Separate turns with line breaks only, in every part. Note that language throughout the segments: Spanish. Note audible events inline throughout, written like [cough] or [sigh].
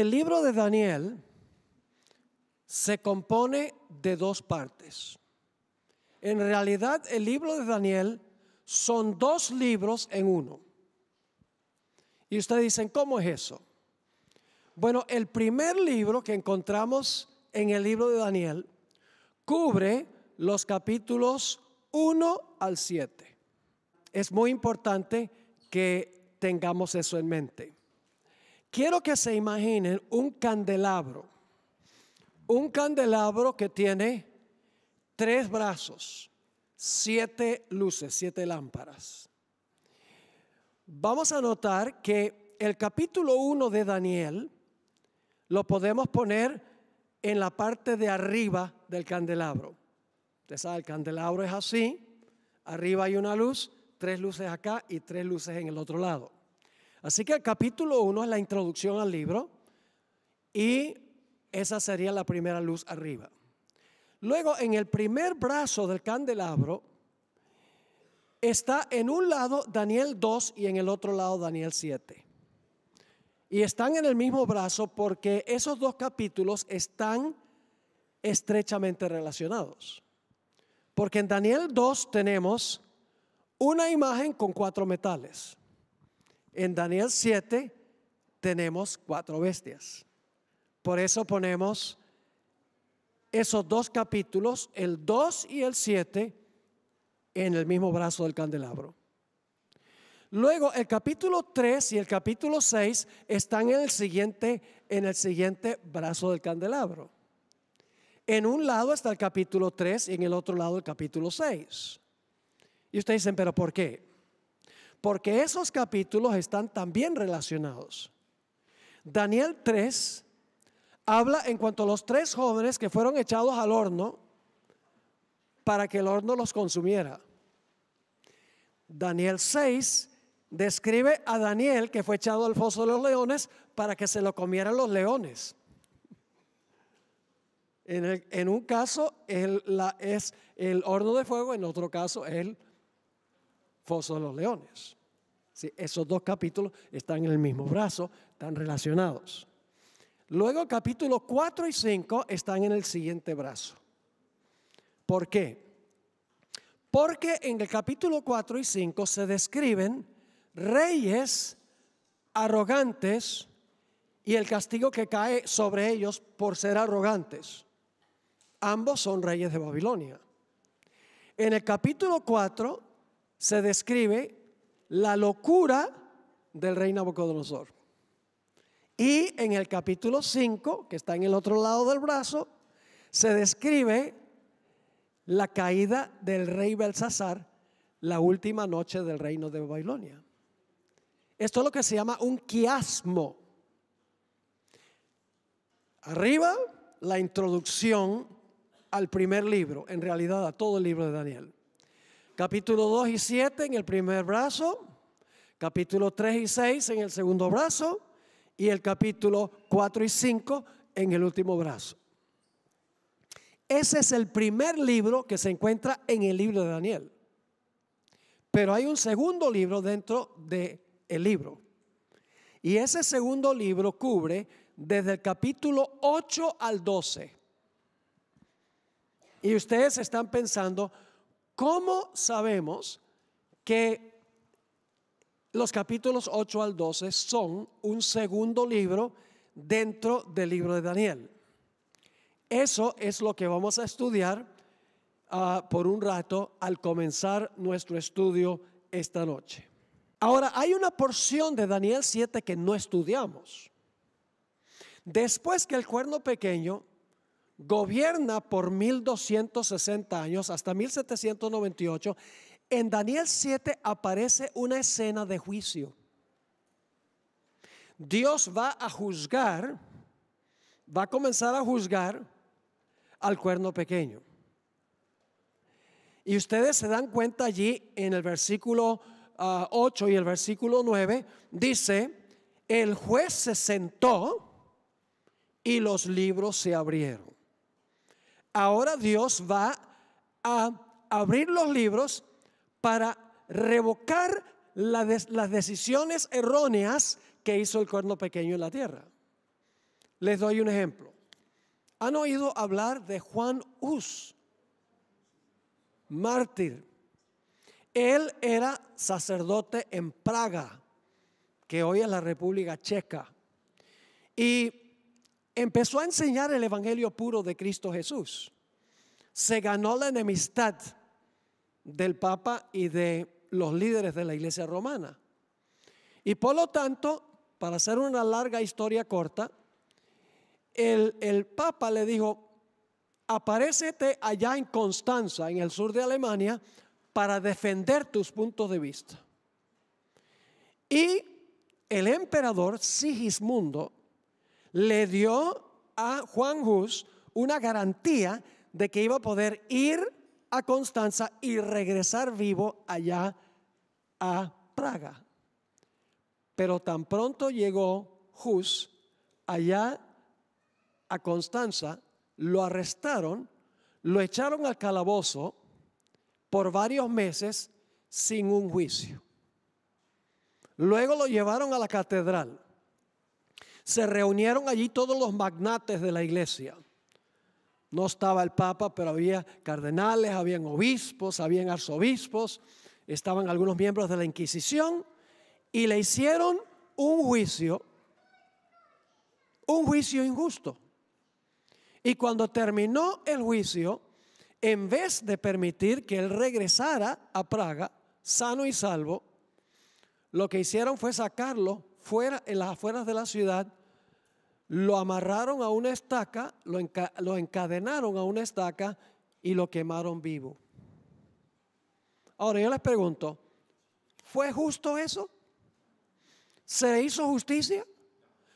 El libro de Daniel se compone de dos partes. En realidad el libro de Daniel son dos libros en uno. Y ustedes dicen, ¿cómo es eso? Bueno, el primer libro que encontramos en el libro de Daniel cubre los capítulos 1 al 7. Es muy importante que tengamos eso en mente. Quiero que se imaginen un candelabro. Un candelabro que tiene tres brazos, siete luces, siete lámparas. Vamos a notar que el capítulo 1 de Daniel lo podemos poner en la parte de arriba del candelabro. Usted sabe, el candelabro es así, arriba hay una luz, tres luces acá y tres luces en el otro lado. Así que el capítulo 1 es la introducción al libro y esa sería la primera luz arriba. Luego, en el primer brazo del candelabro, está en un lado Daniel 2 y en el otro lado Daniel 7. Y están en el mismo brazo porque esos dos capítulos están estrechamente relacionados. Porque en Daniel 2 tenemos una imagen con cuatro metales. En Daniel 7 tenemos cuatro bestias. Por eso ponemos esos dos capítulos, el 2 y el 7, en el mismo brazo del candelabro. Luego el capítulo 3 y el capítulo 6 están en el siguiente en el siguiente brazo del candelabro. En un lado está el capítulo 3 y en el otro lado el capítulo 6. Y ustedes dicen, "¿Pero por qué?" porque esos capítulos están también relacionados. Daniel 3 habla en cuanto a los tres jóvenes que fueron echados al horno para que el horno los consumiera. Daniel 6 describe a Daniel que fue echado al foso de los leones para que se lo comieran los leones. En, un caso es el horno de fuego, en otro caso el foso de los leones. Sí, esos dos capítulos están en el mismo brazo, están relacionados. Luego capítulos 4 y 5 están en el siguiente brazo. ¿Por qué? Porque en el capítulo 4 y 5 se describen reyes arrogantes y el castigo que cae sobre ellos por ser arrogantes. Ambos son reyes de Babilonia. En el capítulo 4 se describe la locura del rey Nabucodonosor. Y en el capítulo 5, que está en el otro lado del brazo, se describe la caída del rey Belsasar la última noche del reino de Babilonia. Esto es lo que se llama un quiasmo. Arriba la introducción al primer libro, en realidad a todo el libro de Daniel. Capítulo 2 y 7 en el primer brazo, capítulo 3 y 6 en el segundo brazo y el capítulo 4 y 5 en el último brazo. Ese es el primer libro que se encuentra en el libro de Daniel. Pero hay un segundo libro dentro del libro. Y ese segundo libro cubre desde el capítulo 8 al 12. Y ustedes están pensando, ¿Cómo sabemos que los capítulos 8 al 12 son un segundo libro dentro del libro de Daniel? Eso es lo que vamos a estudiar ah, por un rato al comenzar nuestro estudio esta noche. Ahora, hay una porción de Daniel 7 que no estudiamos. Después que el cuerno pequeño gobierna por 1260 años hasta 1798, en Daniel 7 aparece una escena de juicio. Dios va a juzgar, va a comenzar a juzgar al cuerno pequeño. Y ustedes se dan cuenta allí en el versículo 8 ah, y el versículo 9, dice, el juez se sentó y los libros se abrieron ahora Dios va a abrir los libros para revocar las decisiones erróneas que hizo el cuerno pequeño en la tierra. Les doy un ejemplo. ¿Han oído hablar de Juan Hus, mártir? Él era sacerdote en Praga, que hoy es la República Checa. Y empezó a enseñar el Evangelio puro de Cristo Jesús. Se ganó la enemistad del Papa y de los líderes de la Iglesia romana. Y por lo tanto, para hacer una larga historia corta, el, el Papa le dijo, aparécete allá en Constanza, en el sur de Alemania, para defender tus puntos de vista. Y el emperador Sigismundo le dio a Juan Hus una garantía de que iba a poder ir a Constanza y regresar vivo allá a Praga. Pero tan pronto llegó Hus allá a Constanza, lo arrestaron, lo echaron al calabozo por varios meses sin un juicio. Luego lo llevaron a la catedral se reunieron allí todos los magnates de la iglesia. No estaba el Papa, pero había cardenales, habían obispos, habían arzobispos, estaban algunos miembros de la Inquisición y le hicieron un juicio, un juicio injusto. Y cuando terminó el juicio, en vez de permitir que él regresara a Praga sano y salvo, lo que hicieron fue sacarlo fuera, en las afueras de la ciudad lo amarraron a una estaca, lo, lo encadenaron a una estaca y lo quemaron vivo. Ahora yo les pregunto, ¿fue justo eso? ¿Se hizo justicia?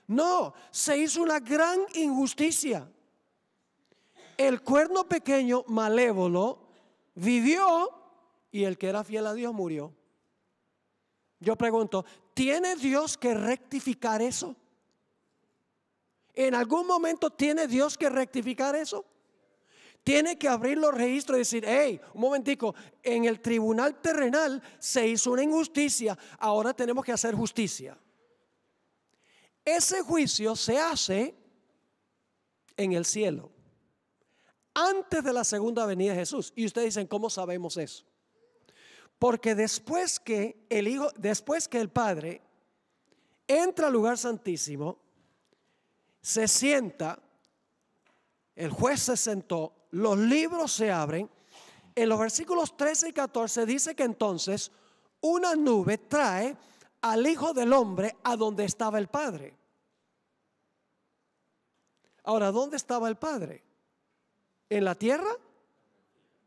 No, se hizo una gran injusticia. El cuerno pequeño malévolo vivió y el que era fiel a Dios murió. Yo pregunto, ¿tiene Dios que rectificar eso? ¿En algún momento tiene Dios que rectificar eso? Tiene que abrir los registros y decir, hey, un momentico, en el tribunal terrenal se hizo una injusticia, ahora tenemos que hacer justicia. Ese juicio se hace en el cielo, antes de la segunda venida de Jesús. Y ustedes dicen, ¿cómo sabemos eso? Porque después que el Hijo, después que el Padre entra al lugar santísimo, se sienta, el juez se sentó, los libros se abren. En los versículos 13 y 14 dice que entonces una nube trae al Hijo del Hombre a donde estaba el Padre. Ahora, ¿dónde estaba el Padre? ¿En la tierra?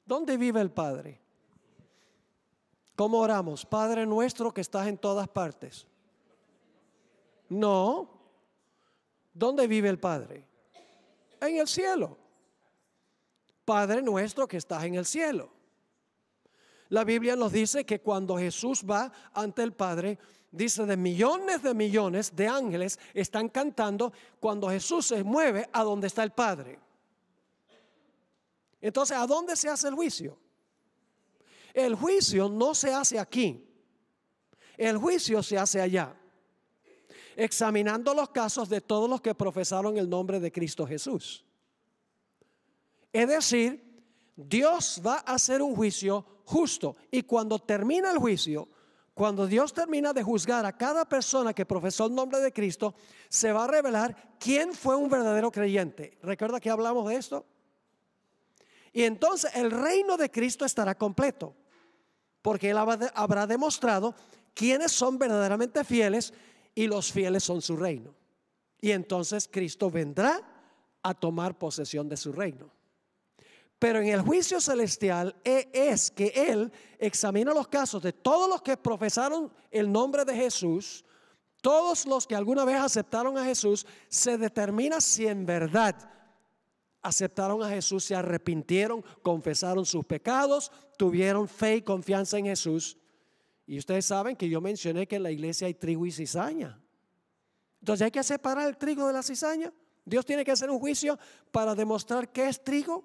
¿Dónde vive el Padre? ¿Cómo oramos? Padre nuestro que estás en todas partes. No, ¿Dónde vive el Padre? En el cielo. Padre nuestro que estás en el cielo. La Biblia nos dice que cuando Jesús va ante el Padre, dice de millones de millones de ángeles están cantando cuando Jesús se mueve a donde está el Padre. Entonces, ¿a dónde se hace el juicio? El juicio no se hace aquí. El juicio se hace allá examinando los casos de todos los que profesaron el nombre de Cristo Jesús. Es decir, Dios va a hacer un juicio justo. Y cuando termina el juicio, cuando Dios termina de juzgar a cada persona que profesó el nombre de Cristo, se va a revelar quién fue un verdadero creyente. ¿Recuerda que hablamos de esto? Y entonces el reino de Cristo estará completo, porque Él habrá demostrado quiénes son verdaderamente fieles y los fieles son su reino. Y entonces Cristo vendrá a tomar posesión de su reino. Pero en el juicio celestial e es que Él examina los casos de todos los que profesaron el nombre de Jesús, todos los que alguna vez aceptaron a Jesús, se determina si en verdad aceptaron a Jesús, se arrepintieron, confesaron sus pecados, tuvieron fe y confianza en Jesús y ustedes saben que yo mencioné que en la iglesia hay trigo y cizaña. Entonces hay que separar el trigo de la cizaña. Dios tiene que hacer un juicio para demostrar que es trigo.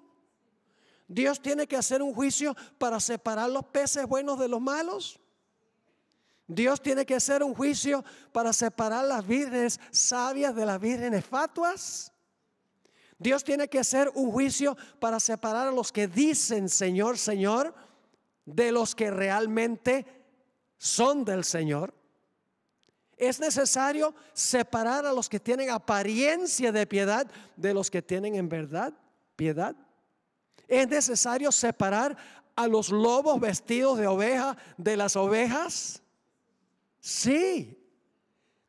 Dios tiene que hacer un juicio para separar los peces buenos de los malos. Dios tiene que hacer un juicio para separar las vírgenes sabias de las vírgenes fatuas. Dios tiene que hacer un juicio para separar a los que dicen Señor, Señor, de los que realmente son del Señor. Es necesario separar a los que tienen apariencia de piedad de los que tienen en verdad piedad. Es necesario separar a los lobos vestidos de oveja de las ovejas. Sí,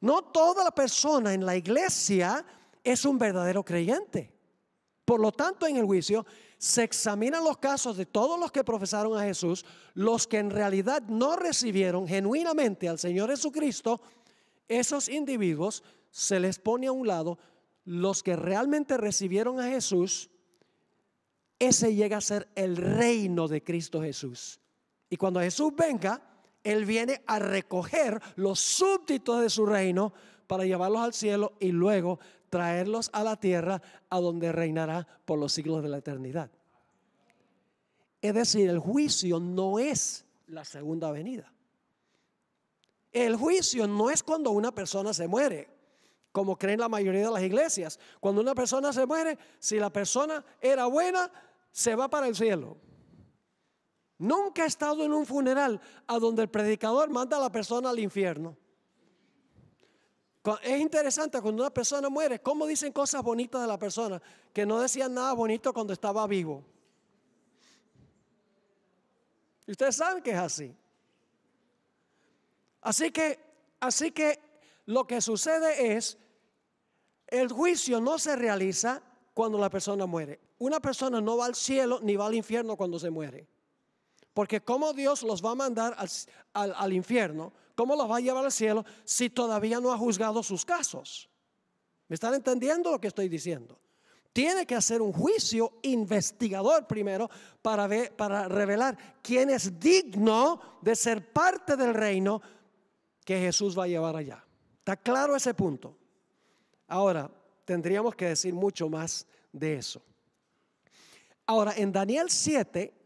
no toda la persona en la iglesia es un verdadero creyente. Por lo tanto, en el juicio se examinan los casos de todos los que profesaron a Jesús, los que en realidad no recibieron genuinamente al Señor Jesucristo, esos individuos se les pone a un lado, los que realmente recibieron a Jesús, ese llega a ser el reino de Cristo Jesús. Y cuando Jesús venga, Él viene a recoger los súbditos de su reino para llevarlos al cielo y luego traerlos a la tierra a donde reinará por los siglos de la eternidad. Es decir, el juicio no es la segunda venida. El juicio no es cuando una persona se muere, como creen la mayoría de las iglesias. Cuando una persona se muere, si la persona era buena, se va para el cielo. Nunca he estado en un funeral a donde el predicador manda a la persona al infierno. Es interesante cuando una persona muere, cómo dicen cosas bonitas de la persona, que no decían nada bonito cuando estaba vivo. Y ustedes saben que es así. Así que, así que lo que sucede es, el juicio no se realiza cuando la persona muere. Una persona no va al cielo ni va al infierno cuando se muere. Porque como Dios los va a mandar al infierno, ¿Cómo los va a llevar al cielo si todavía no ha juzgado sus casos? ¿Me están entendiendo lo que estoy diciendo? Tiene que hacer un juicio investigador primero para, ver, para revelar quién es digno de ser parte del reino que Jesús va a llevar allá. ¿Está claro ese punto? Ahora, tendríamos que decir mucho más de eso. Ahora, en Daniel 7,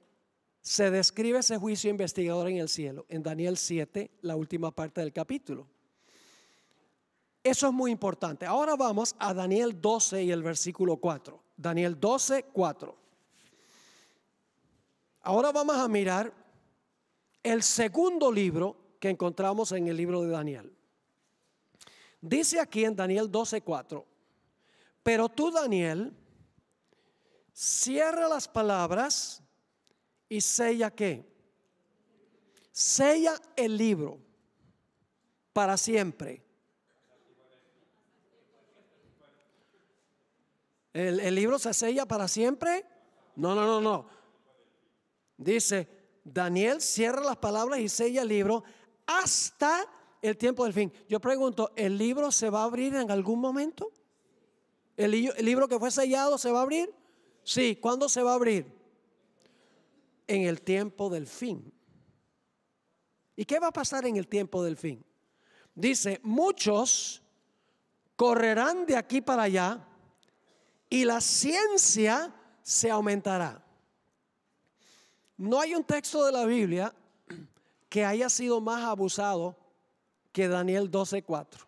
se describe ese juicio investigador en el cielo, en Daniel 7, la última parte del capítulo. Eso es muy importante. Ahora vamos a Daniel 12 y el versículo 4. Daniel 12, 4. Ahora vamos a mirar el segundo libro que encontramos en el libro de Daniel. Dice aquí en Daniel 12, 4. Pero tú, Daniel, cierra las palabras y sella qué? Sella el libro para siempre. ¿El, libro se sella para siempre? No, no, no, no. Dice, Daniel cierra las palabras y sella el libro hasta el tiempo del fin. Yo pregunto, ¿el libro se va a abrir en algún momento? ¿El, el libro que fue sellado se va a abrir? Sí, ¿cuándo se va a abrir? en el tiempo del fin. ¿Y qué va a pasar en el tiempo del fin? Dice, muchos correrán de aquí para allá y la ciencia se aumentará. No hay un texto de la Biblia que haya sido más abusado que Daniel 12:4.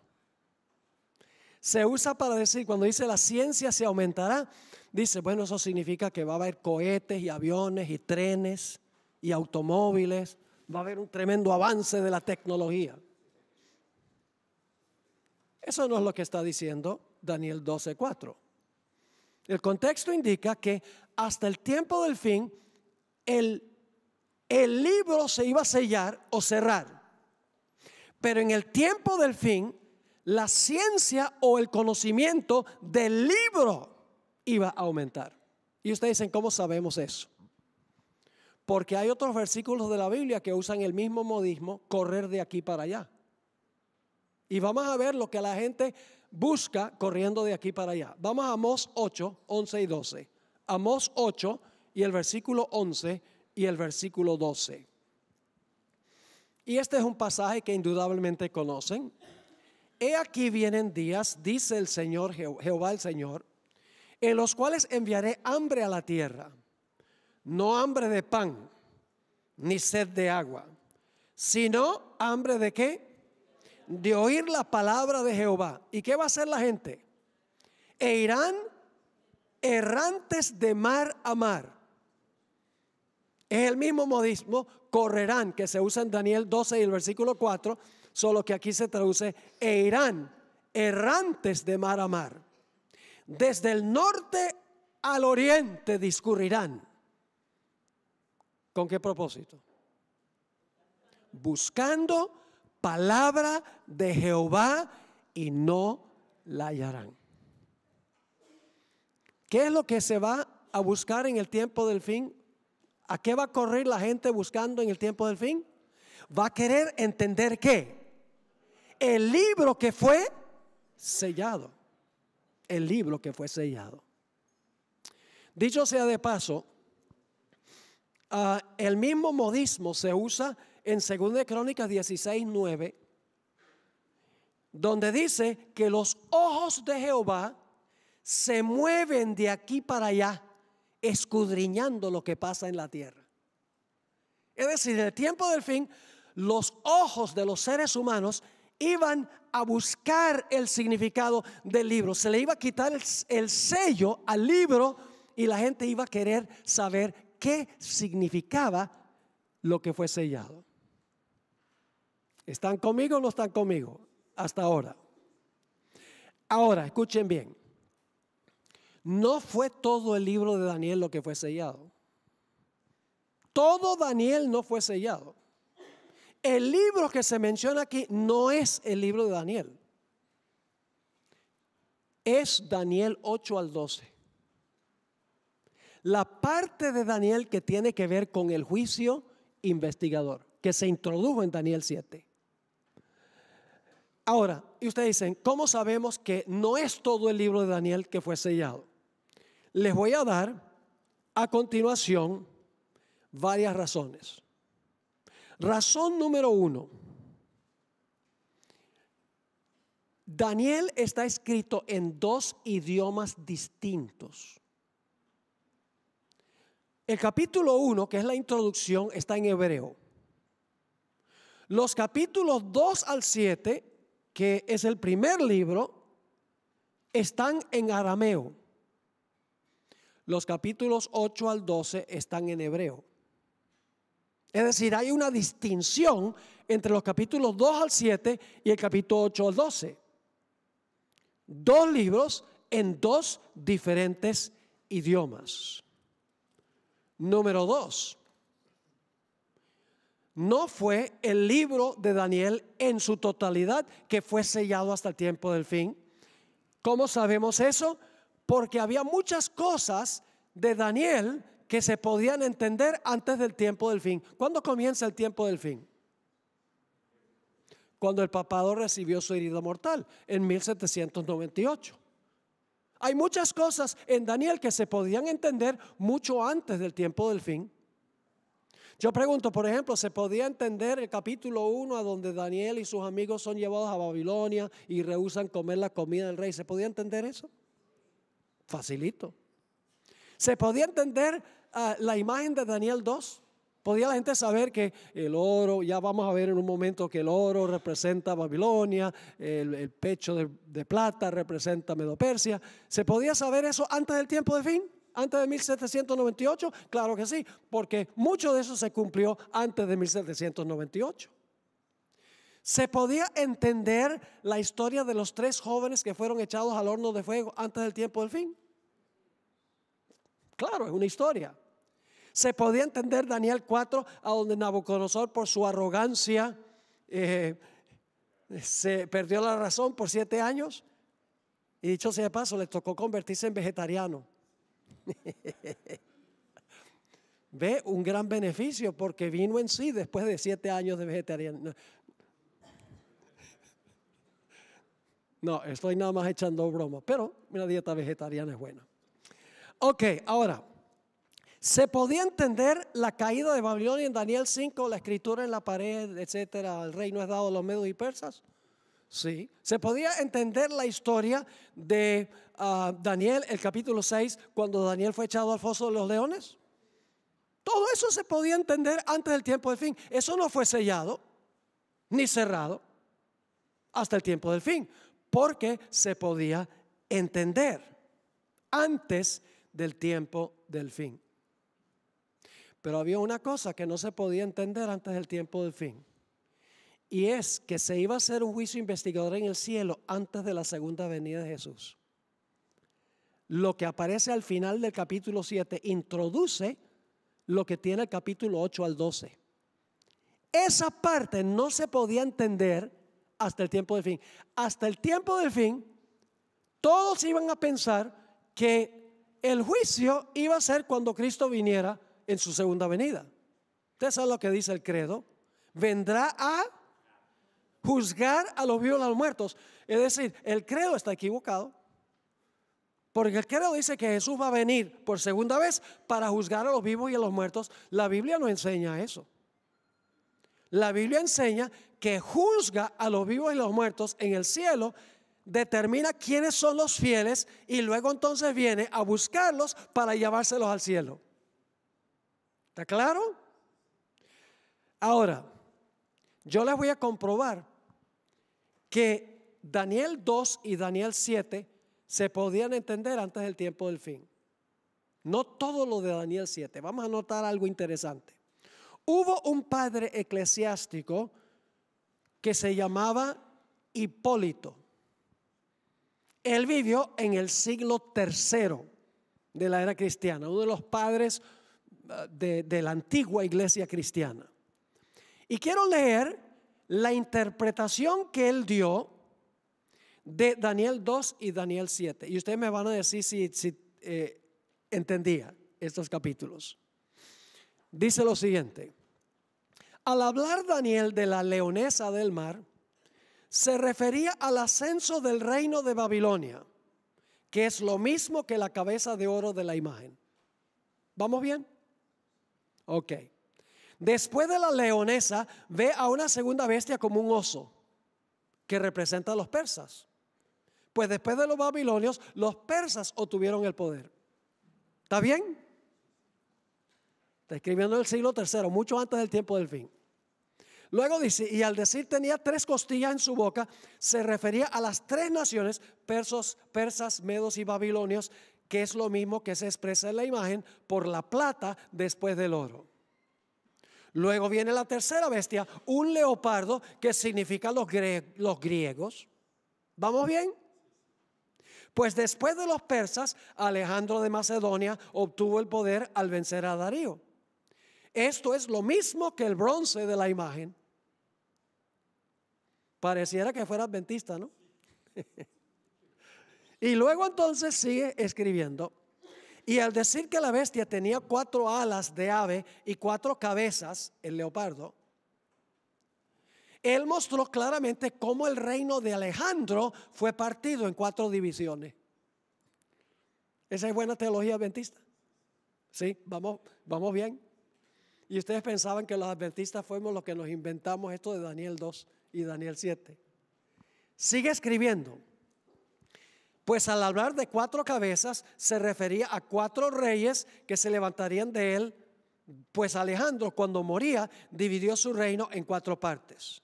Se usa para decir, cuando dice la ciencia se aumentará, Dice, bueno, eso significa que va a haber cohetes y aviones y trenes y automóviles. Va a haber un tremendo avance de la tecnología. Eso no es lo que está diciendo Daniel 12:4. El contexto indica que hasta el tiempo del fin, el, el libro se iba a sellar o cerrar. Pero en el tiempo del fin, la ciencia o el conocimiento del libro iba a aumentar. Y ustedes dicen, ¿cómo sabemos eso? Porque hay otros versículos de la Biblia que usan el mismo modismo, correr de aquí para allá. Y vamos a ver lo que la gente busca corriendo de aquí para allá. Vamos a Amós 8, 11 y 12. Amós 8 y el versículo 11 y el versículo 12. Y este es un pasaje que indudablemente conocen. He aquí vienen días, dice el Señor Jehová el Señor, en los cuales enviaré hambre a la tierra, no hambre de pan, ni sed de agua, sino hambre de qué? De oír la palabra de Jehová. ¿Y qué va a hacer la gente? E irán errantes de mar a mar. Es el mismo modismo, correrán, que se usa en Daniel 12 y el versículo 4, solo que aquí se traduce, e irán errantes de mar a mar desde el norte al oriente discurrirán. ¿Con qué propósito? Buscando palabra de Jehová y no la hallarán. ¿Qué es lo que se va a buscar en el tiempo del fin? ¿A qué va a correr la gente buscando en el tiempo del fin? Va a querer entender que el libro que fue sellado el libro que fue sellado. Dicho sea de paso, ah, el mismo modismo se usa en 2 de Crónicas 16, 9, donde dice que los ojos de Jehová se mueven de aquí para allá, escudriñando lo que pasa en la tierra. Es decir, en el tiempo del fin, los ojos de los seres humanos iban a buscar el significado del libro. Se le iba a quitar el, sello al libro y la gente iba a querer saber qué significaba lo que fue sellado. ¿Están conmigo o no están conmigo hasta ahora? Ahora, escuchen bien. No fue todo el libro de Daniel lo que fue sellado. Todo Daniel no fue sellado. El libro que se menciona aquí no es el libro de Daniel. Es Daniel 8 al 12. La parte de Daniel que tiene que ver con el juicio investigador, que se introdujo en Daniel 7. Ahora, y ustedes dicen, ¿cómo sabemos que no es todo el libro de Daniel que fue sellado? Les voy a dar a continuación varias razones. Razón número uno. Daniel está escrito en dos idiomas distintos. El capítulo 1, que es la introducción, está en hebreo. Los capítulos 2 al 7, que es el primer libro, están en arameo. Los capítulos 8 al 12 están en hebreo. Es decir, hay una distinción entre los capítulos 2 al 7 y el capítulo 8 al 12. Dos libros en dos diferentes idiomas. Número 2. No fue el libro de Daniel en su totalidad que fue sellado hasta el tiempo del fin. ¿Cómo sabemos eso? Porque había muchas cosas de Daniel que se podían entender antes del tiempo del fin. ¿Cuándo comienza el tiempo del fin? Cuando el papado recibió su herida mortal en 1798. Hay muchas cosas en Daniel que se podían entender mucho antes del tiempo del fin. Yo pregunto, por ejemplo, ¿se podía entender el capítulo 1 a donde Daniel y sus amigos son llevados a Babilonia y rehusan comer la comida del rey? ¿Se podía entender eso? Facilito. ¿Se podía entender Ah, la imagen de Daniel 2? ¿Podía la gente saber que el oro, ya vamos a ver en un momento que el oro representa Babilonia, el, pecho de, plata representa Medopersia? ¿Se podía saber eso antes del tiempo de fin? ¿Antes de 1798? Claro que sí, porque mucho de eso se cumplió antes de 1798. ¿Se podía entender la historia de los tres jóvenes que fueron echados al horno de fuego antes del tiempo del fin? Claro, es una historia. Se podía entender Daniel 4, a donde Nabucodonosor por su arrogancia eh, se perdió la razón por siete años y dicho sea de paso, le tocó convertirse en vegetariano. [laughs] Ve un gran beneficio porque vino en sí después de siete años de vegetariano. No, estoy nada más echando broma, pero una dieta vegetariana es buena. Ok, ahora, se podía entender la caída de Babilonia en Daniel 5, la escritura en la pared, etcétera, el reino es dado a los medos y persas. Sí, se podía entender la historia de ah, Daniel, el capítulo 6, cuando Daniel fue echado al foso de los leones. Todo eso se podía entender antes del tiempo del fin. Eso no fue sellado ni cerrado hasta el tiempo del fin, porque se podía entender antes del tiempo del fin. Pero había una cosa que no se podía entender antes del tiempo del fin. Y es que se iba a hacer un juicio investigador en el cielo antes de la segunda venida de Jesús. Lo que aparece al final del capítulo 7 introduce lo que tiene el capítulo 8 al 12. Esa parte no se podía entender hasta el tiempo del fin. Hasta el tiempo del fin, todos iban a pensar que el juicio iba a ser cuando Cristo viniera en su segunda venida. Ustedes saben lo que dice el credo. Vendrá a juzgar a los vivos y a los muertos. Es decir, el credo está equivocado. Porque el credo dice que Jesús va a venir por segunda vez para juzgar a los vivos y a los muertos. La Biblia no enseña eso. La Biblia enseña que juzga a los vivos y los muertos en el cielo, determina quiénes son los fieles y luego entonces viene a buscarlos para llevárselos al cielo. ¿Está claro? Ahora, yo les voy a comprobar que Daniel 2 y Daniel 7 se podían entender antes del tiempo del fin. No todo lo de Daniel 7. Vamos a notar algo interesante. Hubo un padre eclesiástico que se llamaba Hipólito. Él vivió en el siglo tercero de la era cristiana, uno de los padres de, la antigua iglesia cristiana. Y quiero leer la interpretación que él dio de Daniel 2 y Daniel 7. Y ustedes me van a decir si, eh, entendía estos capítulos. Dice lo siguiente. Al hablar Daniel de la leonesa del mar, se refería al ascenso del reino de Babilonia, que es lo mismo que la cabeza de oro de la imagen. ¿Vamos bien? Ok. Después de la leonesa, ve a una segunda bestia como un oso, que representa a los persas. Pues después de los babilonios, los persas obtuvieron el poder. ¿Está bien? Está escribiendo el siglo III, mucho antes del tiempo del fin. Luego dice, y al decir tenía tres costillas en su boca, se refería a las tres naciones, persos, persas, medos y babilonios, que es lo mismo que se expresa en la imagen por la plata después del oro. Luego viene la tercera bestia, un leopardo que significa los, griegos. ¿Vamos bien? Pues después de los persas, Alejandro de Macedonia obtuvo el poder al vencer a Darío. Esto es lo mismo que el bronce de la imagen. Pareciera que fuera adventista, ¿no? [laughs] Y luego entonces sigue escribiendo. Y al decir que la bestia tenía cuatro alas de ave y cuatro cabezas, el leopardo, él mostró claramente cómo el reino de Alejandro fue partido en cuatro divisiones. ¿Esa es buena teología adventista? Sí, vamos, vamos bien. Y ustedes pensaban que los adventistas fuimos los que nos inventamos esto de Daniel 2 y Daniel 7. Sigue escribiendo. Pues al hablar de cuatro cabezas se refería a cuatro reyes que se levantarían de él, pues Alejandro cuando moría dividió su reino en cuatro partes.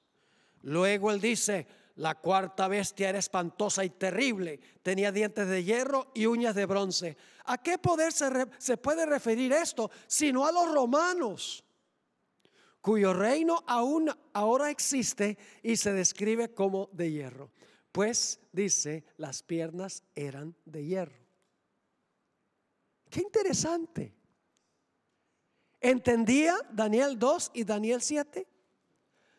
Luego él dice, la cuarta bestia era espantosa y terrible, tenía dientes de hierro y uñas de bronce. ¿A qué poder se, se puede referir esto sino a los romanos? cuyo reino aún ahora existe y se describe como de hierro. Pues dice, las piernas eran de hierro. Qué interesante. ¿Entendía Daniel 2 y Daniel 7?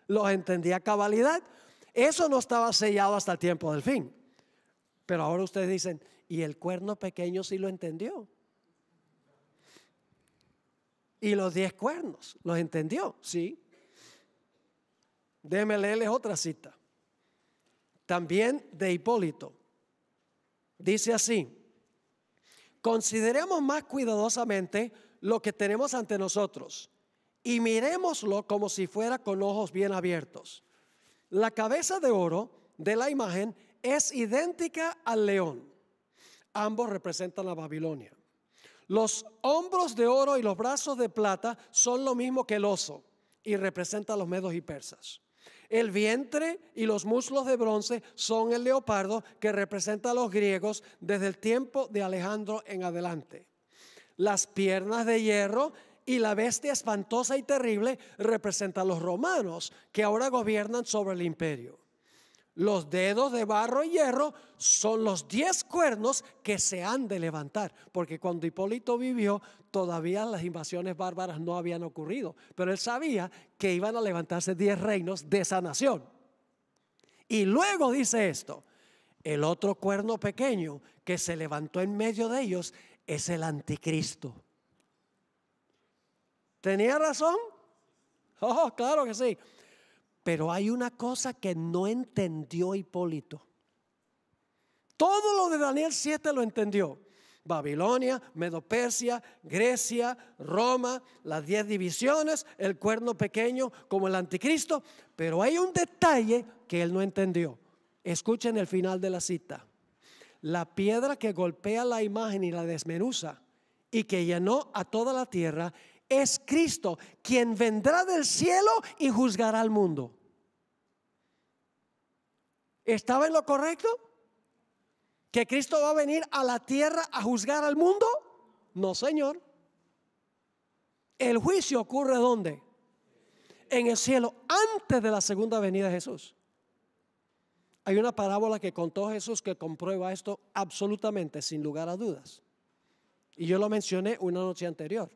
Los entendía cabalidad. Eso no estaba sellado hasta el tiempo del fin. Pero ahora ustedes dicen, y el cuerno pequeño sí lo entendió. Y los diez cuernos, ¿los entendió? Sí. Déjeme leerles otra cita también de Hipólito. Dice así, consideremos más cuidadosamente lo que tenemos ante nosotros y miremoslo como si fuera con ojos bien abiertos. La cabeza de oro de la imagen es idéntica al león. Ambos representan a Babilonia. Los hombros de oro y los brazos de plata son lo mismo que el oso y representan a los medos y persas. El vientre y los muslos de bronce son el leopardo que representa a los griegos desde el tiempo de Alejandro en adelante. Las piernas de hierro y la bestia espantosa y terrible representan a los romanos que ahora gobiernan sobre el imperio. Los dedos de barro y hierro son los diez cuernos que se han de levantar, porque cuando Hipólito vivió todavía las invasiones bárbaras no habían ocurrido, pero él sabía que iban a levantarse diez reinos de esa nación. Y luego dice esto, el otro cuerno pequeño que se levantó en medio de ellos es el anticristo. ¿Tenía razón? Oh, claro que sí. Pero hay una cosa que no entendió Hipólito. Todo lo de Daniel 7 lo entendió. Babilonia, Medopersia, Grecia, Roma, las diez divisiones, el cuerno pequeño como el anticristo, pero hay un detalle que él no entendió. Escuchen el final de la cita. La piedra que golpea la imagen y la desmenuza y que llenó a toda la tierra es Cristo, quien vendrá del cielo y juzgará al mundo. ¿Estaba en lo correcto? ¿Que Cristo va a venir a la tierra a juzgar al mundo? No, Señor. El juicio ocurre ¿dónde? En el cielo, antes de la segunda venida de Jesús. Hay una parábola que contó Jesús que comprueba esto absolutamente, sin lugar a dudas. Y yo lo mencioné una noche anterior.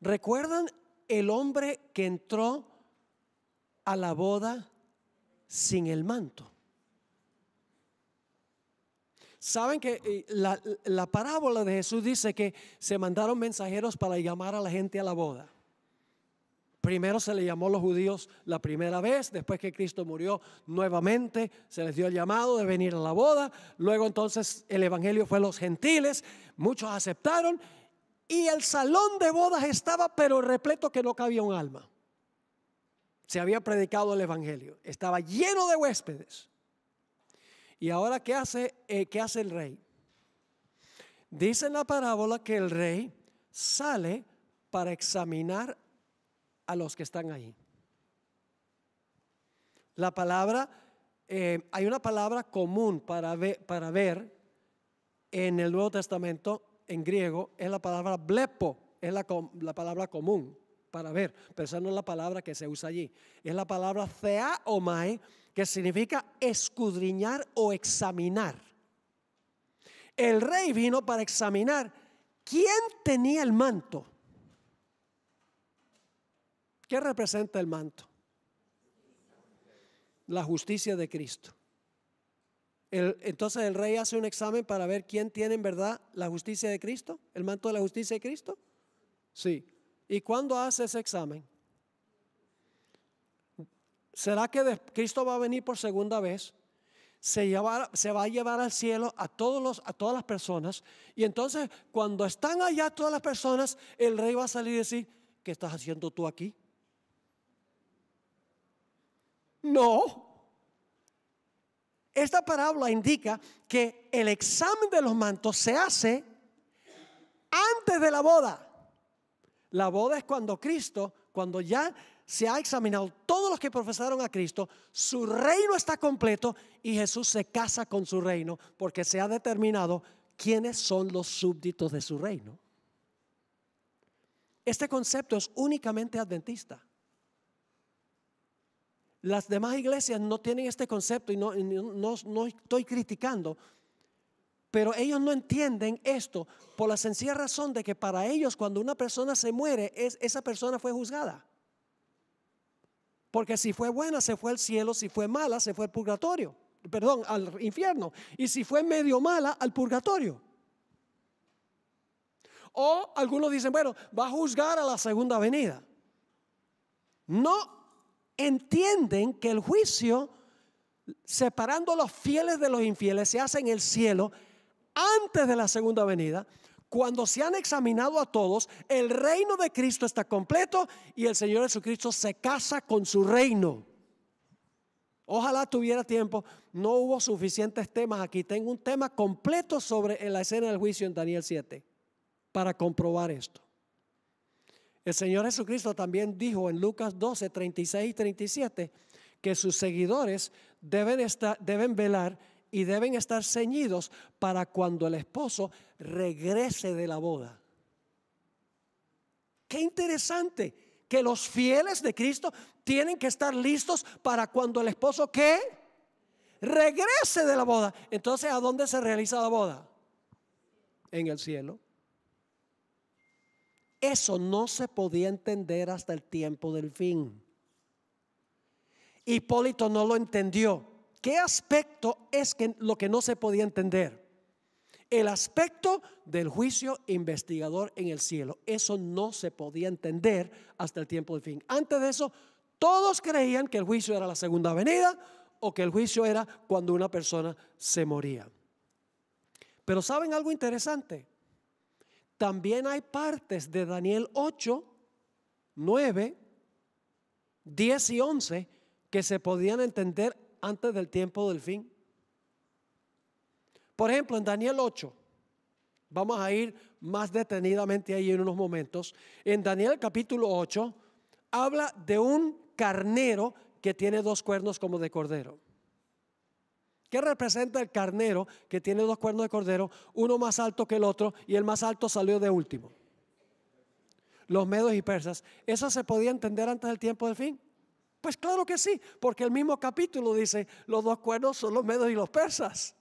¿Recuerdan el hombre que entró a la boda sin el manto. Saben que eh, la, parábola de Jesús dice que se mandaron mensajeros para llamar a la gente a la boda. Primero se le llamó a los judíos la primera vez, después que Cristo murió nuevamente, se les dio el llamado de venir a la boda. Luego entonces el Evangelio fue a los gentiles, muchos aceptaron y el salón de bodas estaba pero repleto que no cabía un alma se había predicado el Evangelio, estaba lleno de huéspedes. ¿Y ahora qué hace, eh, hace el rey? Dice en la parábola que el rey sale para examinar a los que están ahí. La palabra, eh, hay una palabra común para ver, para ver en el Nuevo Testamento, en griego, es la palabra blepo, es la palabra común para ver, pero esa no es la palabra que se usa allí. Es la palabra cea o mae, que significa escudriñar o examinar. El rey vino para examinar quién tenía el manto. ¿Qué representa el manto? La justicia de Cristo. entonces el rey hace un examen para ver quién tiene en verdad la justicia de Cristo, el manto de la justicia de Cristo. Sí, ¿Y cuando hace ese examen? ¿Será que Cristo va a venir por segunda vez? Se, se va a llevar al cielo a, todos los, a todas las personas. Y entonces, cuando están allá todas las personas, el rey va a salir y decir, ¿qué estás haciendo tú aquí? No. Esta parábola indica que el examen de los mantos se hace antes de la boda. La boda es cuando Cristo, cuando ya se ha examinado todos los que profesaron a Cristo, su reino está completo y Jesús se casa con su reino porque se ha determinado quiénes son los súbditos de su reino. Este concepto es únicamente adventista. Las demás iglesias no tienen este concepto y no, estoy criticando, pero ellos no entienden esto por la sencilla razón de que para ellos cuando una persona se muere, es, esa persona fue juzgada. Porque si fue buena, se fue al cielo, si fue mala, se fue al purgatorio, perdón, al infierno. Y si fue medio mala, al purgatorio. O algunos dicen, bueno, va a juzgar a la segunda venida. No entienden que el juicio, separando a los fieles de los infieles, se hace en el cielo antes de la segunda venida, cuando se han examinado a todos, el reino de Cristo está completo y el Señor Jesucristo se casa con su reino. Ojalá tuviera tiempo. No hubo suficientes temas aquí. Tengo un tema completo sobre la escena del juicio en Daniel 7 para comprobar esto. El Señor Jesucristo también dijo en Lucas 12, 36 y 37 que sus seguidores deben, estar, deben velar y deben estar ceñidos para cuando el esposo regrese de la boda. Qué interesante que los fieles de Cristo tienen que estar listos para cuando el esposo que regrese de la boda. Entonces, ¿a dónde se realiza la boda? En el cielo. Eso no se podía entender hasta el tiempo del fin. Hipólito no lo entendió. ¿Qué aspecto es que lo que no se podía entender? El aspecto del juicio investigador en el cielo. Eso no se podía entender hasta el tiempo del fin. Antes de eso, todos creían que el juicio era la segunda venida o que el juicio era cuando una persona se moría. Pero ¿saben algo interesante? También hay partes de Daniel 8, 9, 10 y 11 que se podían entender antes del tiempo del fin. Por ejemplo, en Daniel 8, vamos a ir más detenidamente ahí en unos momentos, en Daniel capítulo 8 habla de un carnero que tiene dos cuernos como de cordero. ¿Qué representa el carnero que tiene dos cuernos de cordero, uno más alto que el otro y el más alto salió de último? Los medos y persas. Eso se podía entender antes del tiempo del fin. Pues claro que sí, porque el mismo capítulo dice, los dos cuernos son los medos y los persas.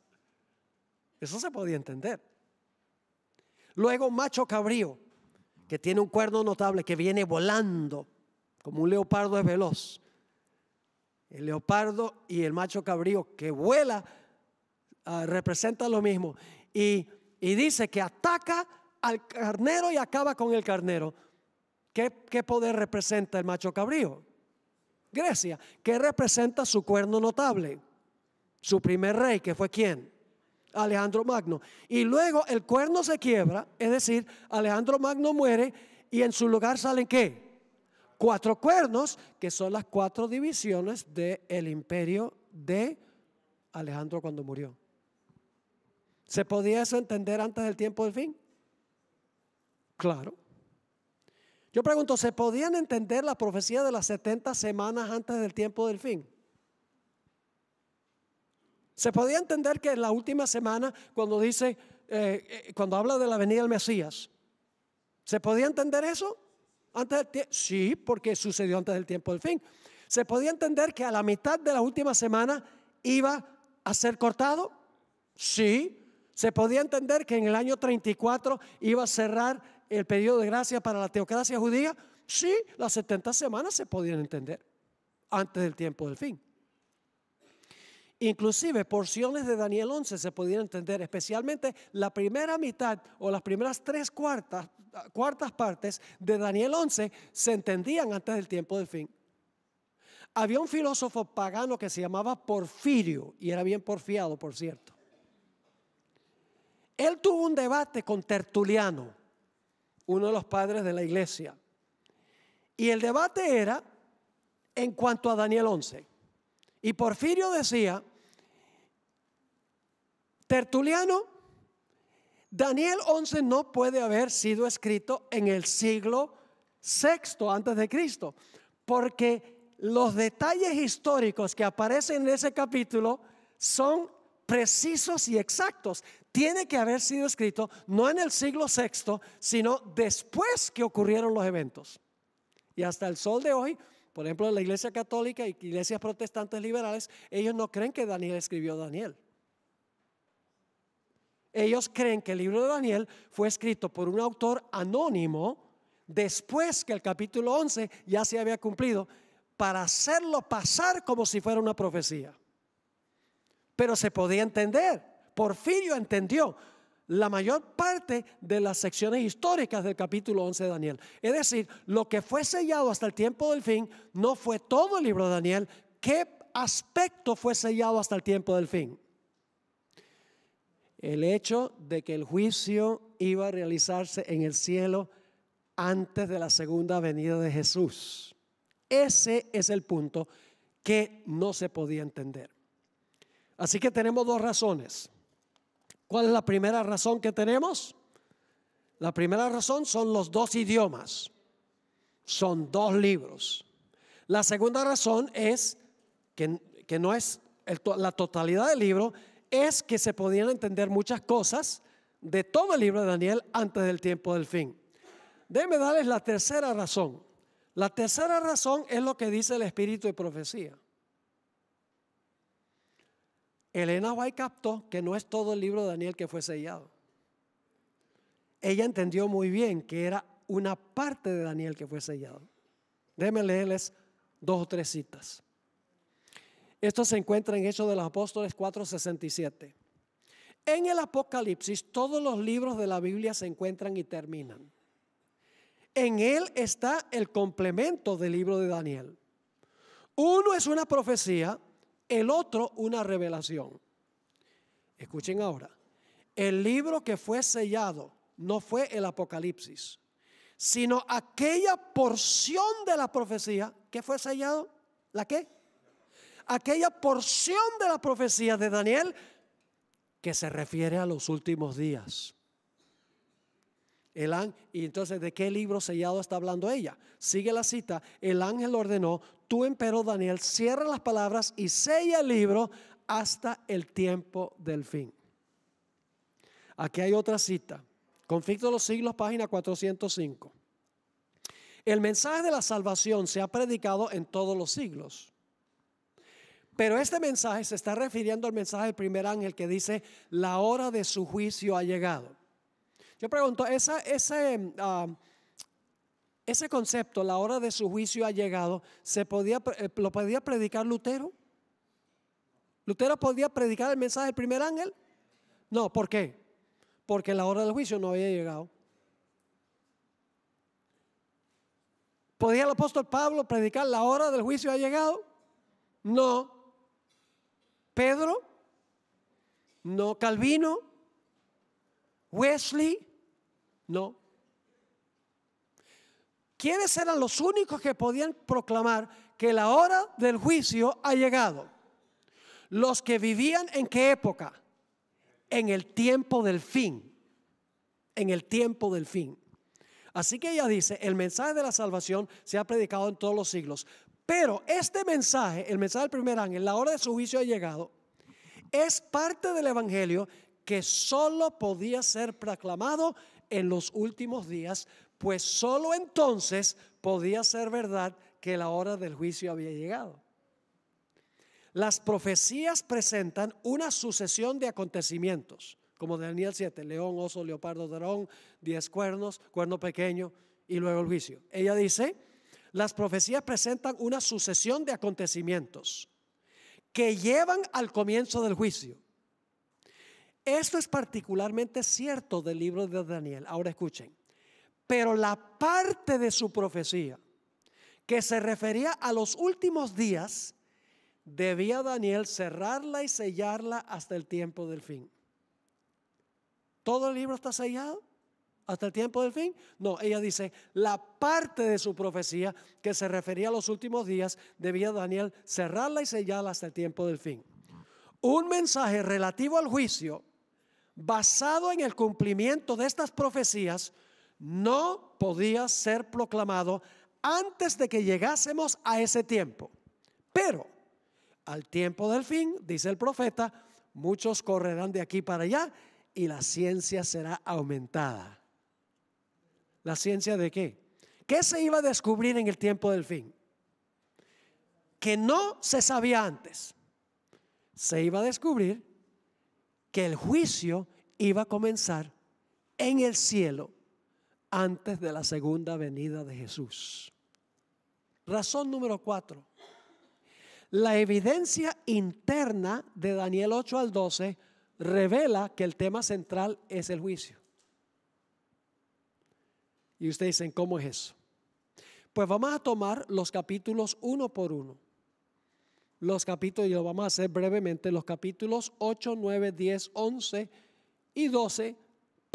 Eso se podía entender. Luego macho cabrío, que tiene un cuerno notable, que viene volando, como un leopardo es veloz. El leopardo y el macho cabrío que vuela ah, representa representan lo mismo. Y, dice que ataca al carnero y acaba con el carnero. ¿Qué, ¿Qué poder representa el macho cabrío? Grecia. que representa su cuerno notable? Su primer rey, que fue quién? Alejandro Magno. Y luego el cuerno se quiebra, es decir, Alejandro Magno muere y en su lugar salen qué? Cuatro cuernos, que son las cuatro divisiones del imperio de Alejandro cuando murió. ¿Se podía eso entender antes del tiempo del fin? Claro. Yo pregunto, ¿se podían entender la profecía de las 70 semanas antes del tiempo del fin? Se podía entender que en la última semana, cuando dice, eh, eh, cuando habla de la venida del Mesías, ¿se podía entender eso? Antes del sí, porque sucedió antes del tiempo del fin. ¿Se podía entender que a la mitad de la última semana iba a ser cortado? Sí. ¿Se podía entender que en el año 34 iba a cerrar el periodo de gracia para la teocracia judía? Sí, las 70 semanas se podían entender antes del tiempo del fin. Inclusive porciones de Daniel 11 se podían entender, especialmente la primera mitad o las primeras tres cuartas, cuartas partes de Daniel 11 se entendían antes del tiempo del fin. Había un filósofo pagano que se llamaba Porfirio y era bien porfiado, por cierto. Él tuvo un debate con Tertuliano uno de los padres de la iglesia. Y el debate era en cuanto a Daniel 11. Y Porfirio decía, Tertuliano, Daniel 11 no puede haber sido escrito en el siglo VI antes de Cristo, porque los detalles históricos que aparecen en ese capítulo son precisos y exactos tiene que haber sido escrito no en el siglo VI, sino después que ocurrieron los eventos. Y hasta el sol de hoy, por ejemplo, la Iglesia Católica y iglesias protestantes liberales, ellos no creen que Daniel escribió Daniel. Ellos creen que el libro de Daniel fue escrito por un autor anónimo después que el capítulo 11 ya se había cumplido para hacerlo pasar como si fuera una profecía. Pero se podía entender Porfirio entendió la mayor parte de las secciones históricas del capítulo 11 de Daniel. Es decir, lo que fue sellado hasta el tiempo del fin no fue todo el libro de Daniel. ¿Qué aspecto fue sellado hasta el tiempo del fin? El hecho de que el juicio iba a realizarse en el cielo antes de la segunda venida de Jesús. Ese es el punto que no se podía entender. Así que tenemos dos razones ¿Cuál es la primera razón que tenemos? La primera razón son los dos idiomas. Son dos libros. La segunda razón es que, que no es la totalidad del libro, es que se podían entender muchas cosas de todo el libro de Daniel antes del tiempo del fin. Déjenme darles la tercera razón. La tercera razón es lo que dice el espíritu de profecía. Elena White captó que no es todo el libro de Daniel que fue sellado. Ella entendió muy bien que era una parte de Daniel que fue sellado. Déjenme leerles dos o tres citas. Esto se encuentra en Hechos de los Apóstoles 4:67. En el Apocalipsis todos los libros de la Biblia se encuentran y terminan. En él está el complemento del libro de Daniel. Uno es una profecía el otro una revelación. Escuchen ahora, el libro que fue sellado no fue el Apocalipsis, sino aquella porción de la profecía que fue sellado, ¿la qué? Aquella porción de la profecía de Daniel que se refiere a los últimos días. El y entonces, ¿de qué libro sellado está hablando ella? Sigue la cita. El ángel ordenó Tú, empero, Daniel, cierra las palabras y sella el libro hasta el tiempo del fin. Aquí hay otra cita. Conflicto de los siglos, página 405. El mensaje de la salvación se ha predicado en todos los siglos. Pero este mensaje se está refiriendo al mensaje del primer ángel que dice, la hora de su juicio ha llegado. Yo pregunto, ¿esa, ese ah, ese concepto, la hora de su juicio ha llegado, se podía, eh, lo podía predicar Lutero. ¿Lutero podía predicar el mensaje del primer ángel? No, ¿por qué? Porque la hora del juicio no había llegado. ¿Podía el apóstol Pablo predicar la hora del juicio ha llegado? No. ¿Pedro? No. ¿Calvino? ¿Wesley? No. ¿Quiénes eran los únicos que podían proclamar que la hora del juicio ha llegado. Los que vivían en qué época? En el tiempo del fin. En el tiempo del fin. Así que ella dice, el mensaje de la salvación se ha predicado en todos los siglos. Pero este mensaje, el mensaje del primer ángel, la hora de su juicio ha llegado, es parte del Evangelio que solo podía ser proclamado en los últimos días pues solo entonces podía ser verdad que la hora del juicio había llegado. Las profecías presentan una sucesión de acontecimientos, como Daniel 7, león, oso, leopardo, darón, diez cuernos, cuerno pequeño y luego el juicio. Ella dice, las profecías presentan una sucesión de acontecimientos que llevan al comienzo del juicio. Esto es particularmente cierto del libro de Daniel. Ahora escuchen. Pero la parte de su profecía que se refería a los últimos días, debía Daniel cerrarla y sellarla hasta el tiempo del fin. ¿Todo el libro está sellado? ¿Hasta el tiempo del fin? No, ella dice, la parte de su profecía que se refería a los últimos días, debía Daniel cerrarla y sellarla hasta el tiempo del fin. Un mensaje relativo al juicio, basado en el cumplimiento de estas profecías, no podía ser proclamado antes de que llegásemos a ese tiempo. Pero al tiempo del fin, dice el profeta, muchos correrán de aquí para allá y la ciencia será aumentada. ¿La ciencia de qué? ¿Qué se iba a descubrir en el tiempo del fin? Que no se sabía antes. Se iba a descubrir que el juicio iba a comenzar en el cielo antes de la segunda venida de Jesús. Razón número cuatro. La evidencia interna de Daniel 8 al 12 revela que el tema central es el juicio. Y ustedes dicen, ¿cómo es eso? Pues vamos a tomar los capítulos uno por uno. Los capítulos, y lo vamos a hacer brevemente, los capítulos 8, 9, 10, 11 y 12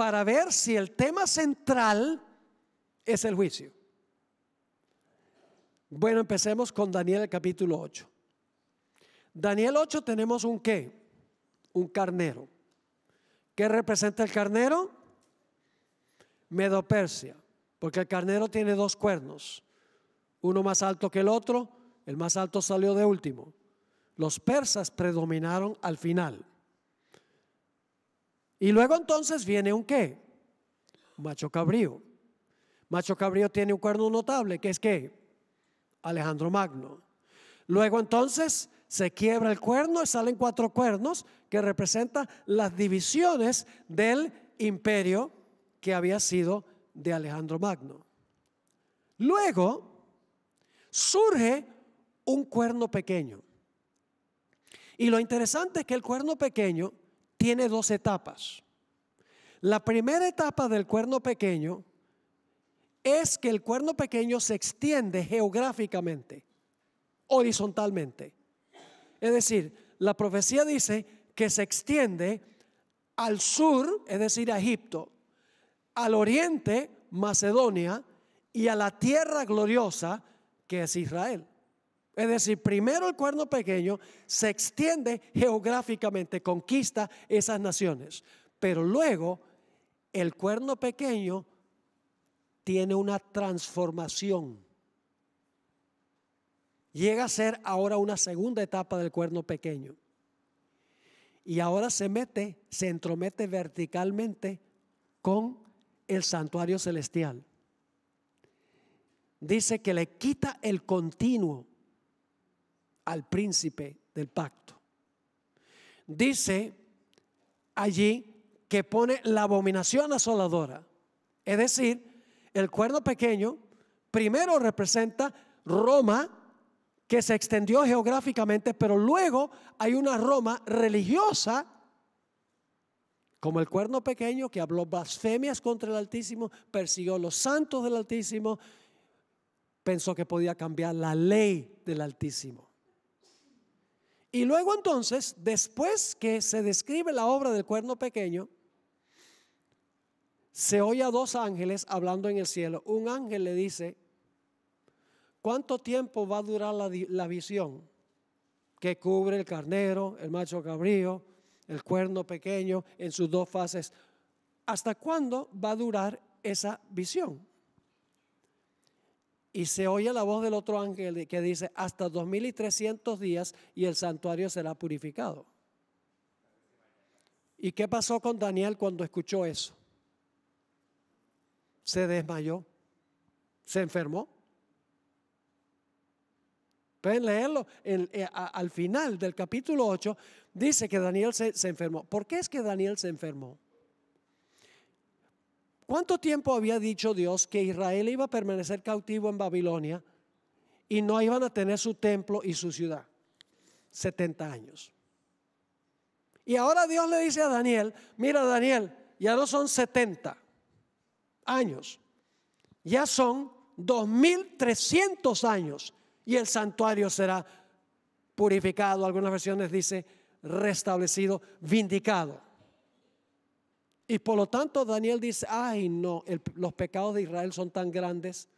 para ver si el tema central es el juicio. Bueno, empecemos con Daniel capítulo 8. Daniel 8 tenemos un qué? Un carnero. ¿Qué representa el carnero? Medopersia, porque el carnero tiene dos cuernos, uno más alto que el otro, el más alto salió de último. Los persas predominaron al final. Y luego entonces viene un qué? Macho cabrío. Macho cabrío tiene un cuerno notable, que es qué? Alejandro Magno. Luego entonces se quiebra el cuerno y salen cuatro cuernos que representan las divisiones del imperio que había sido de Alejandro Magno. Luego surge un cuerno pequeño. Y lo interesante es que el cuerno pequeño tiene dos etapas. La primera etapa del cuerno pequeño es que el cuerno pequeño se extiende geográficamente, horizontalmente. Es decir, la profecía dice que se extiende al sur, es decir, a Egipto, al oriente, Macedonia, y a la tierra gloriosa que es Israel. Es decir, primero el cuerno pequeño se extiende geográficamente, conquista esas naciones, pero luego el cuerno pequeño tiene una transformación. Llega a ser ahora una segunda etapa del cuerno pequeño. Y ahora se mete, se entromete verticalmente con el santuario celestial. Dice que le quita el continuo al príncipe del pacto. Dice allí que pone la abominación asoladora. Es decir, el cuerno pequeño primero representa Roma, que se extendió geográficamente, pero luego hay una Roma religiosa, como el cuerno pequeño, que habló blasfemias contra el Altísimo, persiguió a los santos del Altísimo, pensó que podía cambiar la ley del Altísimo. Y luego entonces, después que se describe la obra del cuerno pequeño, se oye a dos ángeles hablando en el cielo. Un ángel le dice, ¿cuánto tiempo va a durar la, visión que cubre el carnero, el macho cabrío, el cuerno pequeño en sus dos fases? ¿Hasta cuándo va a durar esa visión? Y se oye la voz del otro ángel que dice, hasta 2300 días y el santuario será purificado. ¿Y qué pasó con Daniel cuando escuchó eso? Se desmayó, se enfermó. Pueden leerlo eh, al final del capítulo 8, dice que Daniel se enfermó. ¿Por qué es que Daniel se enfermó? ¿Cuánto tiempo había dicho Dios que Israel iba a permanecer cautivo en Babilonia y no iban a tener su templo y su ciudad? 70 años. Y ahora Dios le dice a Daniel, mira Daniel, ya no son 70 años, ya son 2300 años y el santuario será purificado, algunas versiones dice restablecido, vindicado. Y por lo tanto Daniel dice, ay no, los pecados de Israel son tan grandes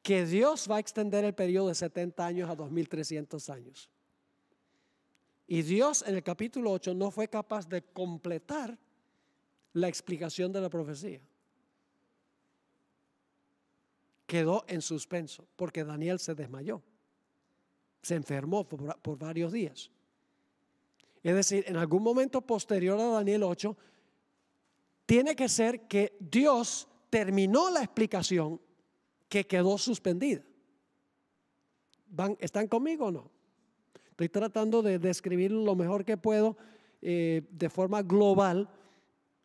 que Dios va a extender el periodo de 70 años a 2300 años. Y Dios en el capítulo 8 no fue capaz de completar la explicación de la profecía. Quedó en suspenso porque Daniel se desmayó. Se enfermó por varios días. Es decir, en algún momento posterior a Daniel 8, tiene que ser que Dios terminó la explicación que quedó suspendida. ¿Van, ¿Están conmigo o no? Estoy tratando de describir lo mejor que puedo eh, de forma global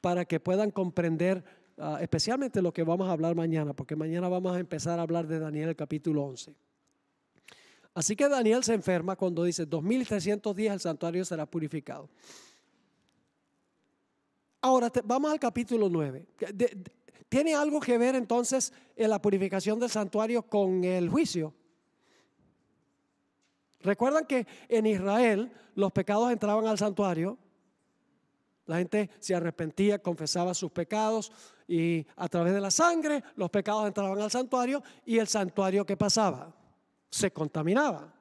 para que puedan comprender ah, especialmente lo que vamos a hablar mañana, porque mañana vamos a empezar a hablar de Daniel capítulo 11. Así que Daniel se enferma cuando dice, 2310 el santuario será purificado. Ahora vamos al capítulo 9. ¿Tiene algo que ver entonces en eh, la purificación del santuario con el juicio? Recuerdan que en Israel los pecados entraban al santuario, la gente se arrepentía, confesaba sus pecados y a través de la sangre los pecados entraban al santuario y el santuario que pasaba se contaminaba.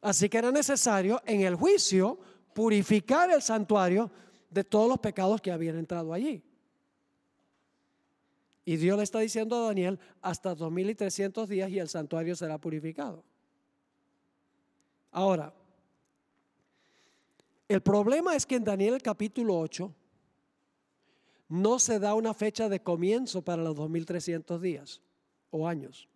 Así que era necesario en el juicio purificar el santuario de todos los pecados que habían entrado allí. Y Dios le está diciendo a Daniel, hasta 2300 días y el santuario será purificado. Ahora, el problema es que en Daniel capítulo 8 no se da una fecha de comienzo para los 2300 días o años.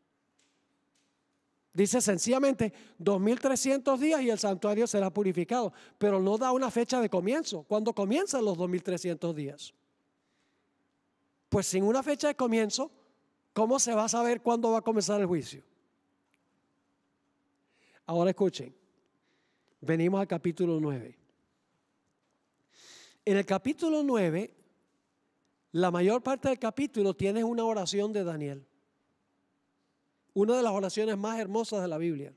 Dice sencillamente 2300 días y el santuario será purificado, pero no da una fecha de comienzo. ¿Cuándo comienzan los 2300 días? Pues sin una fecha de comienzo, ¿cómo se va a saber cuándo va a comenzar el juicio? Ahora escuchen, venimos al capítulo 9. En el capítulo 9, la mayor parte del capítulo tiene una oración de Daniel una de las oraciones más hermosas de la Biblia.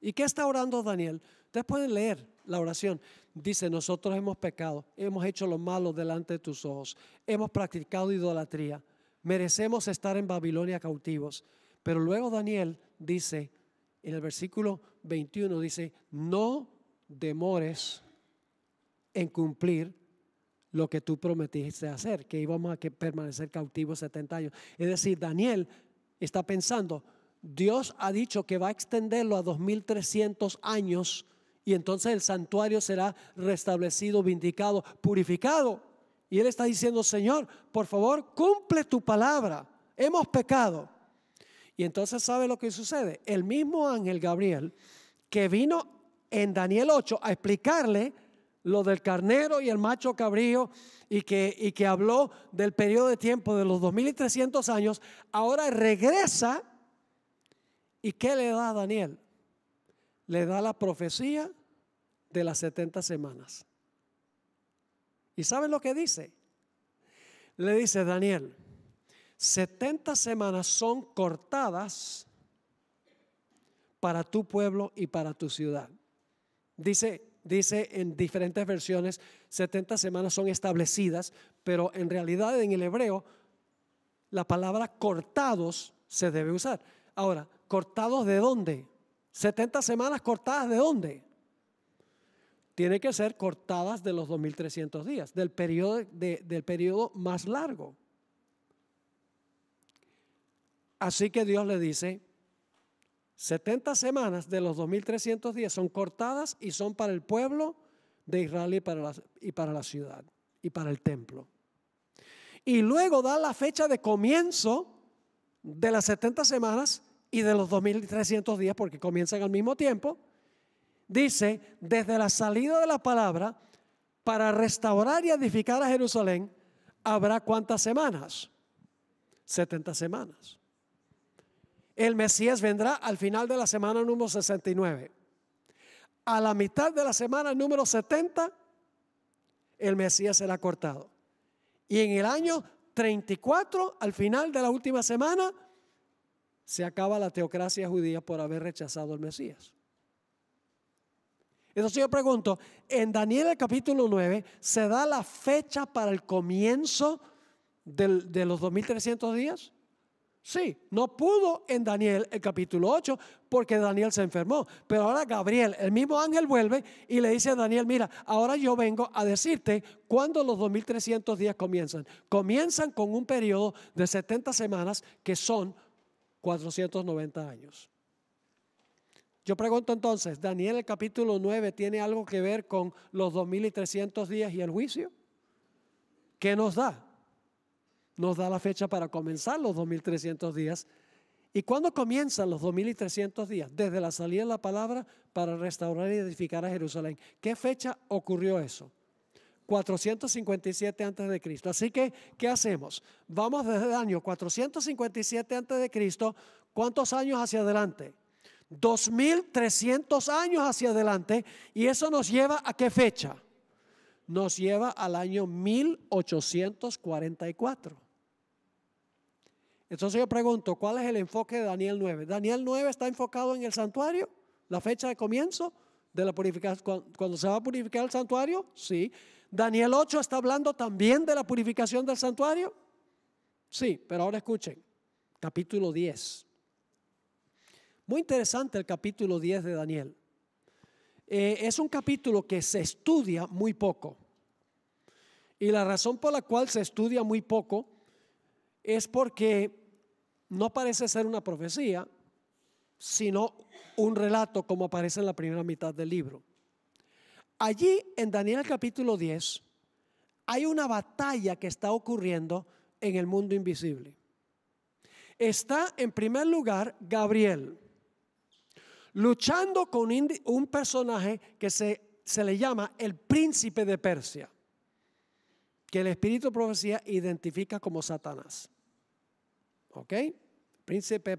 ¿Y qué está orando Daniel? Ustedes pueden leer la oración. Dice, nosotros hemos pecado, hemos hecho lo malo delante de tus ojos, hemos practicado idolatría, merecemos estar en Babilonia cautivos. Pero luego Daniel dice, en el versículo 21, dice, no demores en cumplir lo que tú prometiste hacer, que íbamos a permanecer cautivos 70 años. Es decir, Daniel está pensando, Dios ha dicho que va a extenderlo a 2300 años y entonces el santuario será restablecido, vindicado, purificado. Y él está diciendo, Señor, por favor, cumple tu palabra. Hemos pecado. Y entonces sabe lo que sucede. El mismo ángel Gabriel que vino en Daniel 8 a explicarle lo del carnero y el macho cabrío y que, y que habló del periodo de tiempo de los 2300 años, ahora regresa y ¿qué le da a Daniel? Le da la profecía de las 70 semanas. ¿Y saben lo que dice? Le dice Daniel, 70 semanas son cortadas para tu pueblo y para tu ciudad. Dice, dice en diferentes versiones, 70 semanas son establecidas, pero en realidad en el hebreo la palabra cortados se debe usar. Ahora, ¿cortados de dónde? 70 semanas cortadas de dónde? Tiene que ser cortadas de los 2300 días, del periodo, del periodo más largo. Así que Dios le dice, 70 semanas de los 2.300 días son cortadas y son para el pueblo de Israel y para, la, y para la ciudad y para el templo. Y luego da la fecha de comienzo de las 70 semanas y de los 2.300 días, porque comienzan al mismo tiempo. Dice, desde la salida de la palabra, para restaurar y edificar a Jerusalén, habrá cuántas semanas? 70 semanas. El Mesías vendrá al final de la semana número 69. A la mitad de la semana número 70, el Mesías será cortado. Y en el año 34, al final de la última semana, se acaba la teocracia judía por haber rechazado al Mesías. Entonces yo pregunto, en Daniel capítulo 9 se da la fecha para el comienzo de los 2300 días. Sí, no pudo en Daniel el capítulo 8 porque Daniel se enfermó. Pero ahora Gabriel, el mismo ángel, vuelve y le dice a Daniel, mira, ahora yo vengo a decirte cuándo los 2300 días comienzan. Comienzan con un periodo de 70 semanas que son 490 años. Yo pregunto entonces, ¿Daniel el capítulo 9 tiene algo que ver con los 2300 días y el juicio? ¿Qué nos da? nos da la fecha para comenzar los 2300 días. ¿Y cuándo comienzan los 2300 días? Desde la salida de la palabra para restaurar y edificar a Jerusalén. ¿Qué fecha ocurrió eso? 457 antes de Cristo. Así que, ¿qué hacemos? Vamos desde el año 457 antes de Cristo, ¿cuántos años hacia adelante? 2300 años hacia adelante y eso nos lleva a qué fecha? Nos lleva al año 1844. Entonces yo pregunto, ¿cuál es el enfoque de Daniel 9? Daniel 9 está enfocado en el santuario, la fecha de comienzo de la purificación, cuando se va a purificar el santuario, sí. Daniel 8 está hablando también de la purificación del santuario, sí, pero ahora escuchen, capítulo 10. Muy interesante el capítulo 10 de Daniel. Eh, es un capítulo que se estudia muy poco. Y la razón por la cual se estudia muy poco es porque no parece ser una profecía, sino un relato como aparece en la primera mitad del libro. Allí en Daniel capítulo 10 hay una batalla que está ocurriendo en el mundo invisible. Está en primer lugar Gabriel luchando con un personaje que se, se le llama el príncipe de Persia, que el espíritu de profecía identifica como Satanás. ¿Ok? Príncipe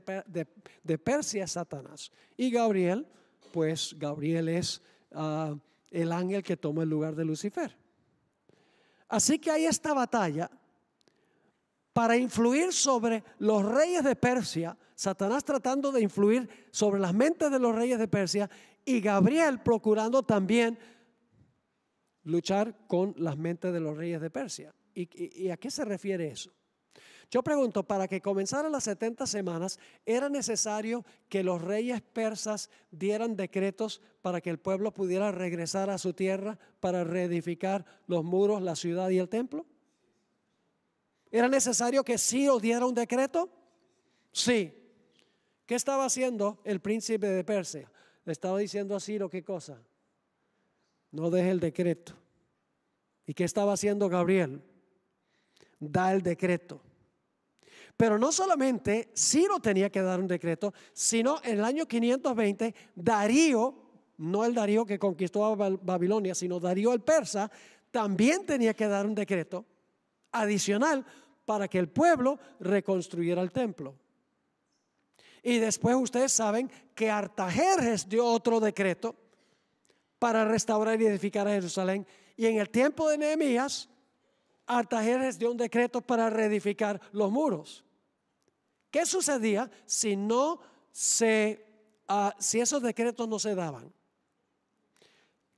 de, Persia es Satanás. Y Gabriel, pues Gabriel es ah, el ángel que toma el lugar de Lucifer. Así que hay esta batalla para influir sobre los reyes de Persia, Satanás tratando de influir sobre las mentes de los reyes de Persia y Gabriel procurando también luchar con las mentes de los reyes de Persia. y a qué se refiere eso? Yo pregunto, para que comenzaran las 70 semanas, ¿era necesario que los reyes persas dieran decretos para que el pueblo pudiera regresar a su tierra para reedificar los muros, la ciudad y el templo? ¿Era necesario que Ciro diera un decreto? Sí. ¿Qué estaba haciendo el príncipe de Persia? Le estaba diciendo a Ciro qué cosa. No deje el decreto. ¿Y qué estaba haciendo Gabriel? Da el decreto. Pero no solamente Ciro tenía que dar un decreto, sino en el año 520 Darío, no el Darío que conquistó a Babilonia, sino Darío el persa, también tenía que dar un decreto adicional para que el pueblo reconstruyera el templo. Y después ustedes saben que Artajerjes dio otro decreto para restaurar y edificar a Jerusalén. Y en el tiempo de Nehemías, Artajerjes dio un decreto para reedificar los muros. ¿Qué sucedía si no se, ah, si esos decretos no se daban?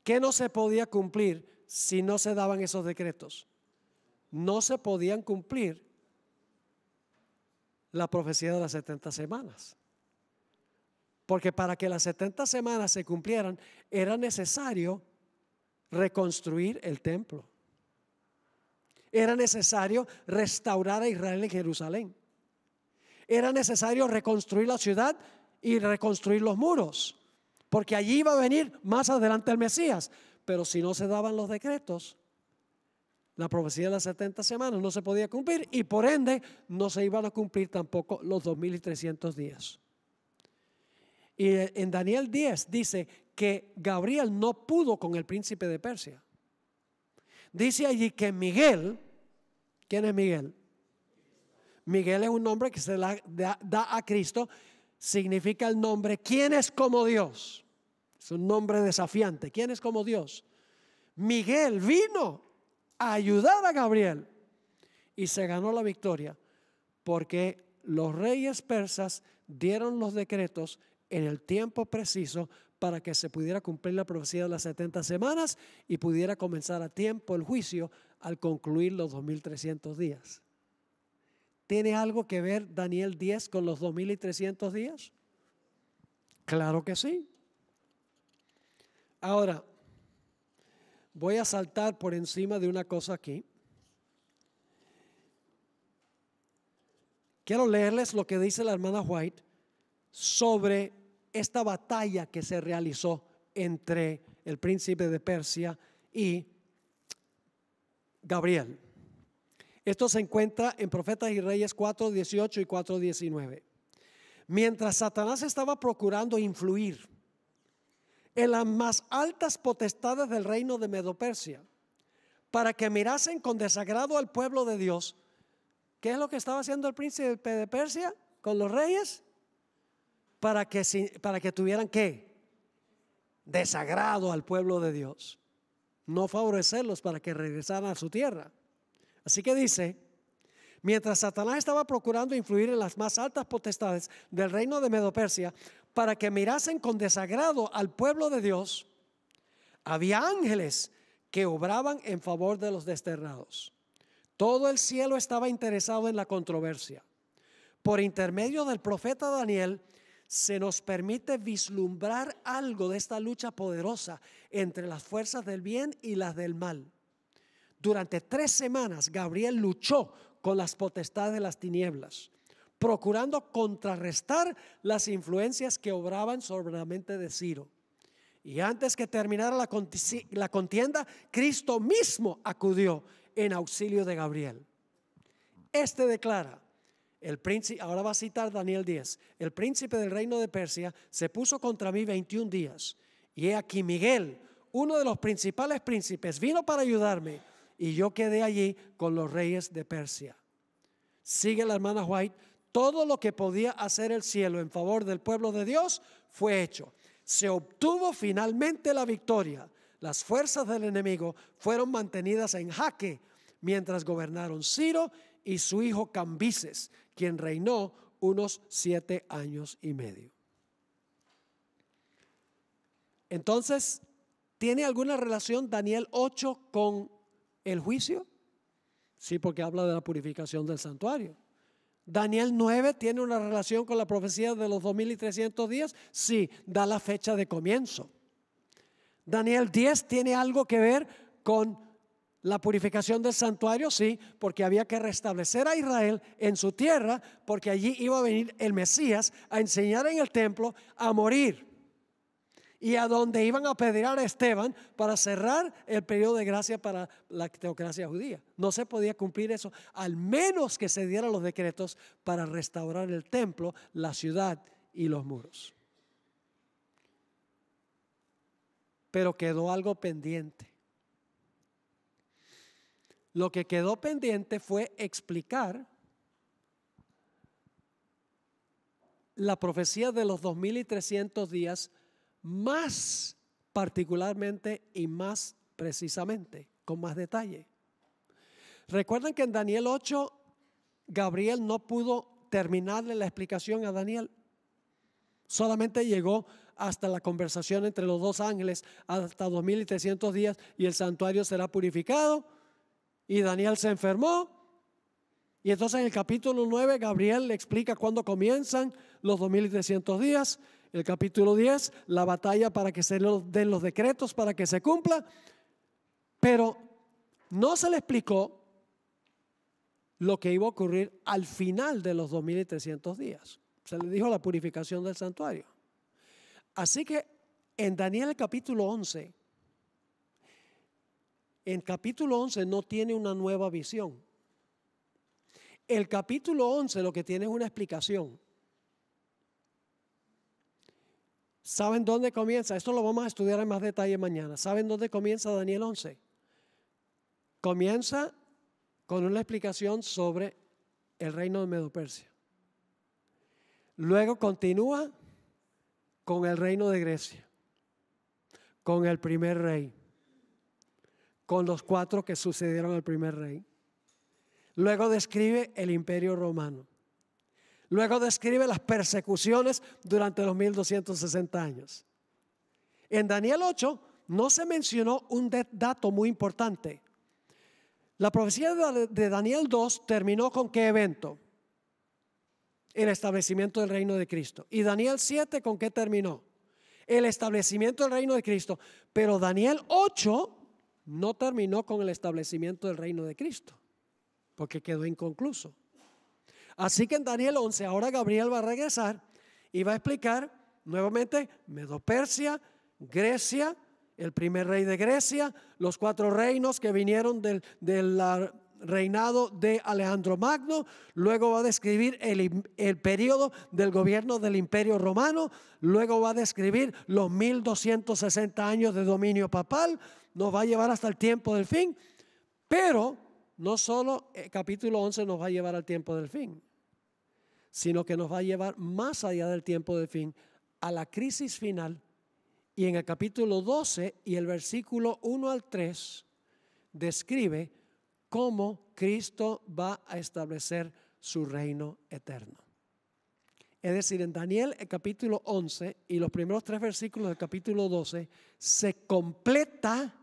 ¿Qué no se podía cumplir si no se daban esos decretos? No se podían cumplir la profecía de las 70 semanas. Porque para que las 70 semanas se cumplieran era necesario reconstruir el templo. Era necesario restaurar a Israel en Jerusalén era necesario reconstruir la ciudad y reconstruir los muros, porque allí iba a venir más adelante el Mesías. Pero si no se daban los decretos, la profecía de las 70 semanas no se podía cumplir y por ende no se iban a cumplir tampoco los 2300 días. Y en Daniel 10 dice que Gabriel no pudo con el príncipe de Persia. Dice allí que Miguel, ¿quién es Miguel? Miguel es un nombre que se le da, da a Cristo, significa el nombre, ¿quién es como Dios? Es un nombre desafiante, ¿quién es como Dios? Miguel vino a ayudar a Gabriel y se ganó la victoria porque los reyes persas dieron los decretos en el tiempo preciso para que se pudiera cumplir la profecía de las 70 semanas y pudiera comenzar a tiempo el juicio al concluir los 2300 días. ¿Tiene algo que ver Daniel 10 con los 2300 días? Claro que sí. Ahora, voy a saltar por encima de una cosa aquí. Quiero leerles lo que dice la hermana White sobre esta batalla que se realizó entre el príncipe de Persia y Gabriel. Esto se encuentra en Profetas y Reyes 4.18 y 4.19. Mientras Satanás estaba procurando influir en las más altas potestades del reino de Medopersia, para que mirasen con desagrado al pueblo de Dios, ¿qué es lo que estaba haciendo el príncipe de Persia con los reyes? Para que, para que tuvieran qué? Desagrado al pueblo de Dios. No favorecerlos para que regresaran a su tierra. Así que dice, mientras Satanás estaba procurando influir en las más altas potestades del reino de Medopersia para que mirasen con desagrado al pueblo de Dios, había ángeles que obraban en favor de los desterrados. Todo el cielo estaba interesado en la controversia. Por intermedio del profeta Daniel, se nos permite vislumbrar algo de esta lucha poderosa entre las fuerzas del bien y las del mal. Durante tres semanas Gabriel luchó con las potestades de las tinieblas, procurando contrarrestar las influencias que obraban sobre la mente de Ciro. Y antes que terminara la, contienda, Cristo mismo acudió en auxilio de Gabriel. Este declara, el príncipe, ahora va a citar Daniel 10, el príncipe del reino de Persia se puso contra mí 21 días. Y he aquí Miguel, uno de los principales príncipes, vino para ayudarme y yo quedé allí con los reyes de Persia. Sigue la hermana White, todo lo que podía hacer el cielo en favor del pueblo de Dios fue hecho. Se obtuvo finalmente la victoria. Las fuerzas del enemigo fueron mantenidas en jaque mientras gobernaron Ciro y su hijo Cambises, quien reinó unos siete años y medio. Entonces, ¿tiene alguna relación Daniel 8 con el juicio. Sí, porque habla de la purificación del santuario. Daniel 9 tiene una relación con la profecía de los 2300 días. Sí, da la fecha de comienzo. Daniel 10 tiene algo que ver con la purificación del santuario, sí, porque había que restablecer a Israel en su tierra, porque allí iba a venir el Mesías a enseñar en el templo, a morir y a donde iban a pedir a Esteban para cerrar el periodo de gracia para la teocracia judía. No se podía cumplir eso, al menos que se dieran los decretos para restaurar el templo, la ciudad y los muros. Pero quedó algo pendiente. Lo que quedó pendiente fue explicar la profecía de los 2300 días más particularmente y más precisamente, con más detalle. Recuerden que en Daniel 8, Gabriel no pudo terminarle la explicación a Daniel. Solamente llegó hasta la conversación entre los dos ángeles, hasta 2300 días, y el santuario será purificado. Y Daniel se enfermó. Y entonces en el capítulo 9, Gabriel le explica cuándo comienzan los 2300 días. El capítulo 10, la batalla para que se den los decretos, para que se cumpla. Pero no se le explicó lo que iba a ocurrir al final de los 2300 días. Se le dijo la purificación del santuario. Así que en Daniel capítulo 11, en capítulo 11 no tiene una nueva visión. El capítulo 11 lo que tiene es una explicación. ¿Saben dónde comienza? Esto lo vamos a estudiar en más detalle mañana. ¿Saben dónde comienza Daniel 11? Comienza con una explicación sobre el reino de Medopersia. Luego continúa con el reino de Grecia, con el primer rey, con los cuatro que sucedieron al primer rey. Luego describe el imperio romano. Luego describe las persecuciones durante los 1260 años. En Daniel 8 no se mencionó un dato muy importante. La profecía de Daniel 2 terminó con qué evento? El establecimiento del reino de Cristo. ¿Y Daniel 7 con qué terminó? El establecimiento del reino de Cristo. Pero Daniel 8 no terminó con el establecimiento del reino de Cristo, porque quedó inconcluso. Así que en Daniel 11, ahora Gabriel va a regresar y va a explicar nuevamente Medopersia, Grecia, el primer rey de Grecia, los cuatro reinos que vinieron del, ah, reinado de Alejandro Magno, luego va a describir el, el, periodo del gobierno del imperio romano, luego va a describir los 1260 años de dominio papal, nos va a llevar hasta el tiempo del fin, pero no solo el eh, capítulo 11 nos va a llevar al tiempo del fin, sino que nos va a llevar más allá del tiempo de fin a la crisis final. Y en el capítulo 12 y el versículo 1 al 3 describe cómo Cristo va a establecer su reino eterno. Es decir, en Daniel el capítulo 11 y los primeros tres versículos del capítulo 12 se completa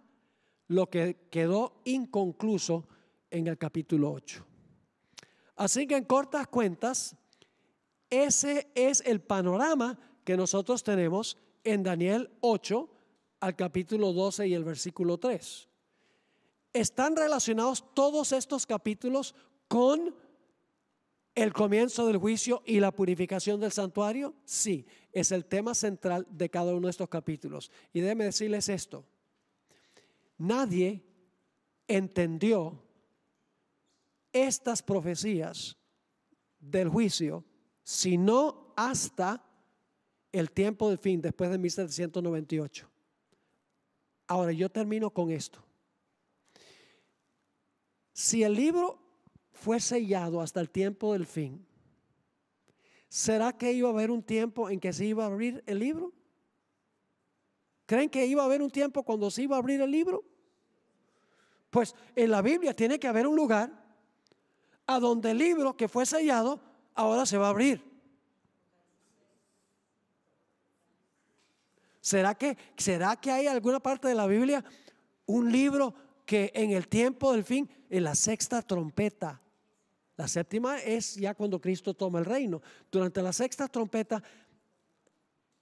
lo que quedó inconcluso en el capítulo 8. Así que en cortas cuentas, ese es el panorama que nosotros tenemos en Daniel 8 al capítulo 12 y el versículo 3. Están relacionados todos estos capítulos con el comienzo del juicio y la purificación del santuario. Sí, es el tema central de cada uno de estos capítulos. Y déjenme decirles esto. Nadie entendió estas profecías del juicio sino hasta el tiempo del fin, después de 1798. Ahora, yo termino con esto. Si el libro fue sellado hasta el tiempo del fin, ¿será que iba a haber un tiempo en que se iba a abrir el libro? ¿Creen que iba a haber un tiempo cuando se iba a abrir el libro? Pues en la Biblia tiene que haber un lugar a donde el libro que fue sellado ahora se va a abrir. ¿Será que, ¿Será que hay alguna parte de la Biblia, un libro que en el tiempo del fin, en la sexta trompeta, la séptima es ya cuando Cristo toma el reino, durante la sexta trompeta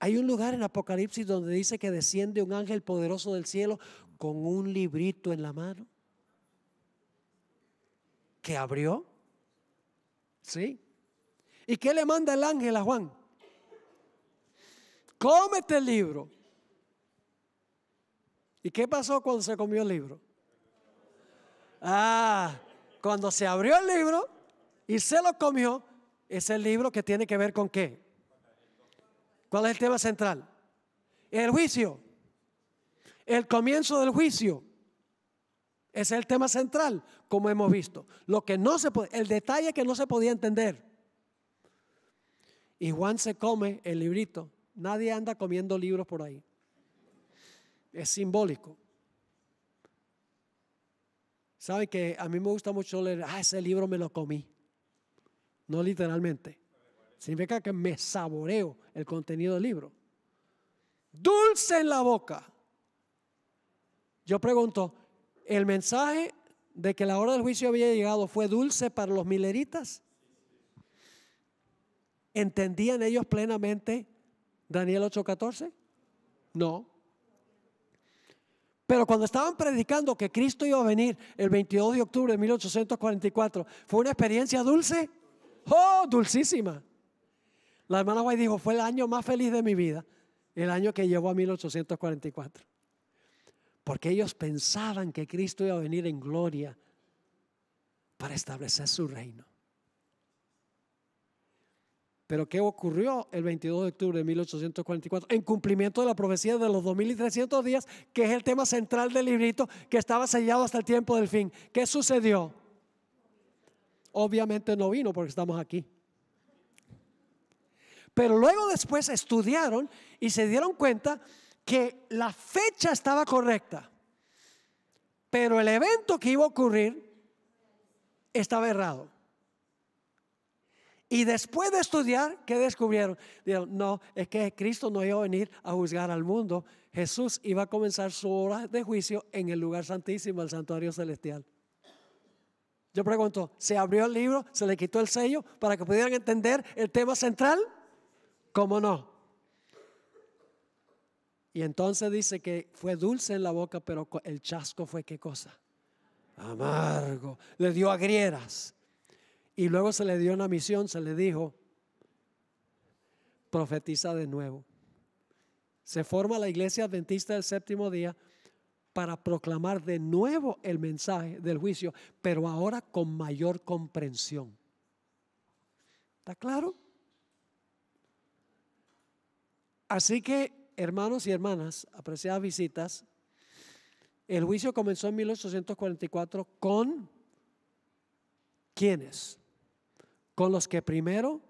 hay un lugar en Apocalipsis donde dice que desciende un ángel poderoso del cielo con un librito en la mano que abrió, ¿sí? ¿Y qué le manda el ángel a Juan? Cómete el libro. ¿Y qué pasó cuando se comió el libro? Ah, cuando se abrió el libro y se lo comió, es el libro que tiene que ver con qué. ¿Cuál es el tema central? El juicio. El comienzo del juicio. Ese es el tema central, como hemos visto. Lo que no se el detalle que no se podía entender. Y Juan se come el librito. Nadie anda comiendo libros por ahí. Es simbólico. ¿Sabe que a mí me gusta mucho leer? Ah, ese libro me lo comí. No literalmente. Significa que me saboreo el contenido del libro. Dulce en la boca. Yo pregunto, ¿el mensaje de que la hora del juicio había llegado fue dulce para los mileritas? ¿Entendían ellos plenamente Daniel 8:14? No. Pero cuando estaban predicando que Cristo iba a venir el 22 de octubre de 1844, ¿fue una experiencia dulce? ¡Oh, dulcísima! La hermana Guay dijo, fue el año más feliz de mi vida, el año que llevó a 1844. Porque ellos pensaban que Cristo iba a venir en gloria para establecer su reino. Pero ¿qué ocurrió el 22 de octubre de 1844? En cumplimiento de la profecía de los 2300 días, que es el tema central del librito, que estaba sellado hasta el tiempo del fin. ¿Qué sucedió? Obviamente no vino porque estamos aquí. Pero luego después estudiaron y se dieron cuenta que la fecha estaba correcta, pero el evento que iba a ocurrir estaba errado. Y después de estudiar, ¿qué descubrieron? Dijeron, no, es que Cristo no iba a venir a juzgar al mundo. Jesús iba a comenzar su hora de juicio en el lugar santísimo, el santuario celestial. Yo pregunto, ¿se abrió el libro? ¿Se le quitó el sello para que pudieran entender el tema central? ¿Cómo no? Y entonces dice que fue dulce en la boca, pero el chasco fue qué cosa? Amargo. Le dio agrieras. Y luego se le dio una misión, se le dijo, profetiza de nuevo. Se forma la iglesia adventista del séptimo día para proclamar de nuevo el mensaje del juicio, pero ahora con mayor comprensión. ¿Está claro? Así que, hermanos y hermanas, apreciadas visitas, el juicio comenzó en 1844 con ¿quiénes? con los que primero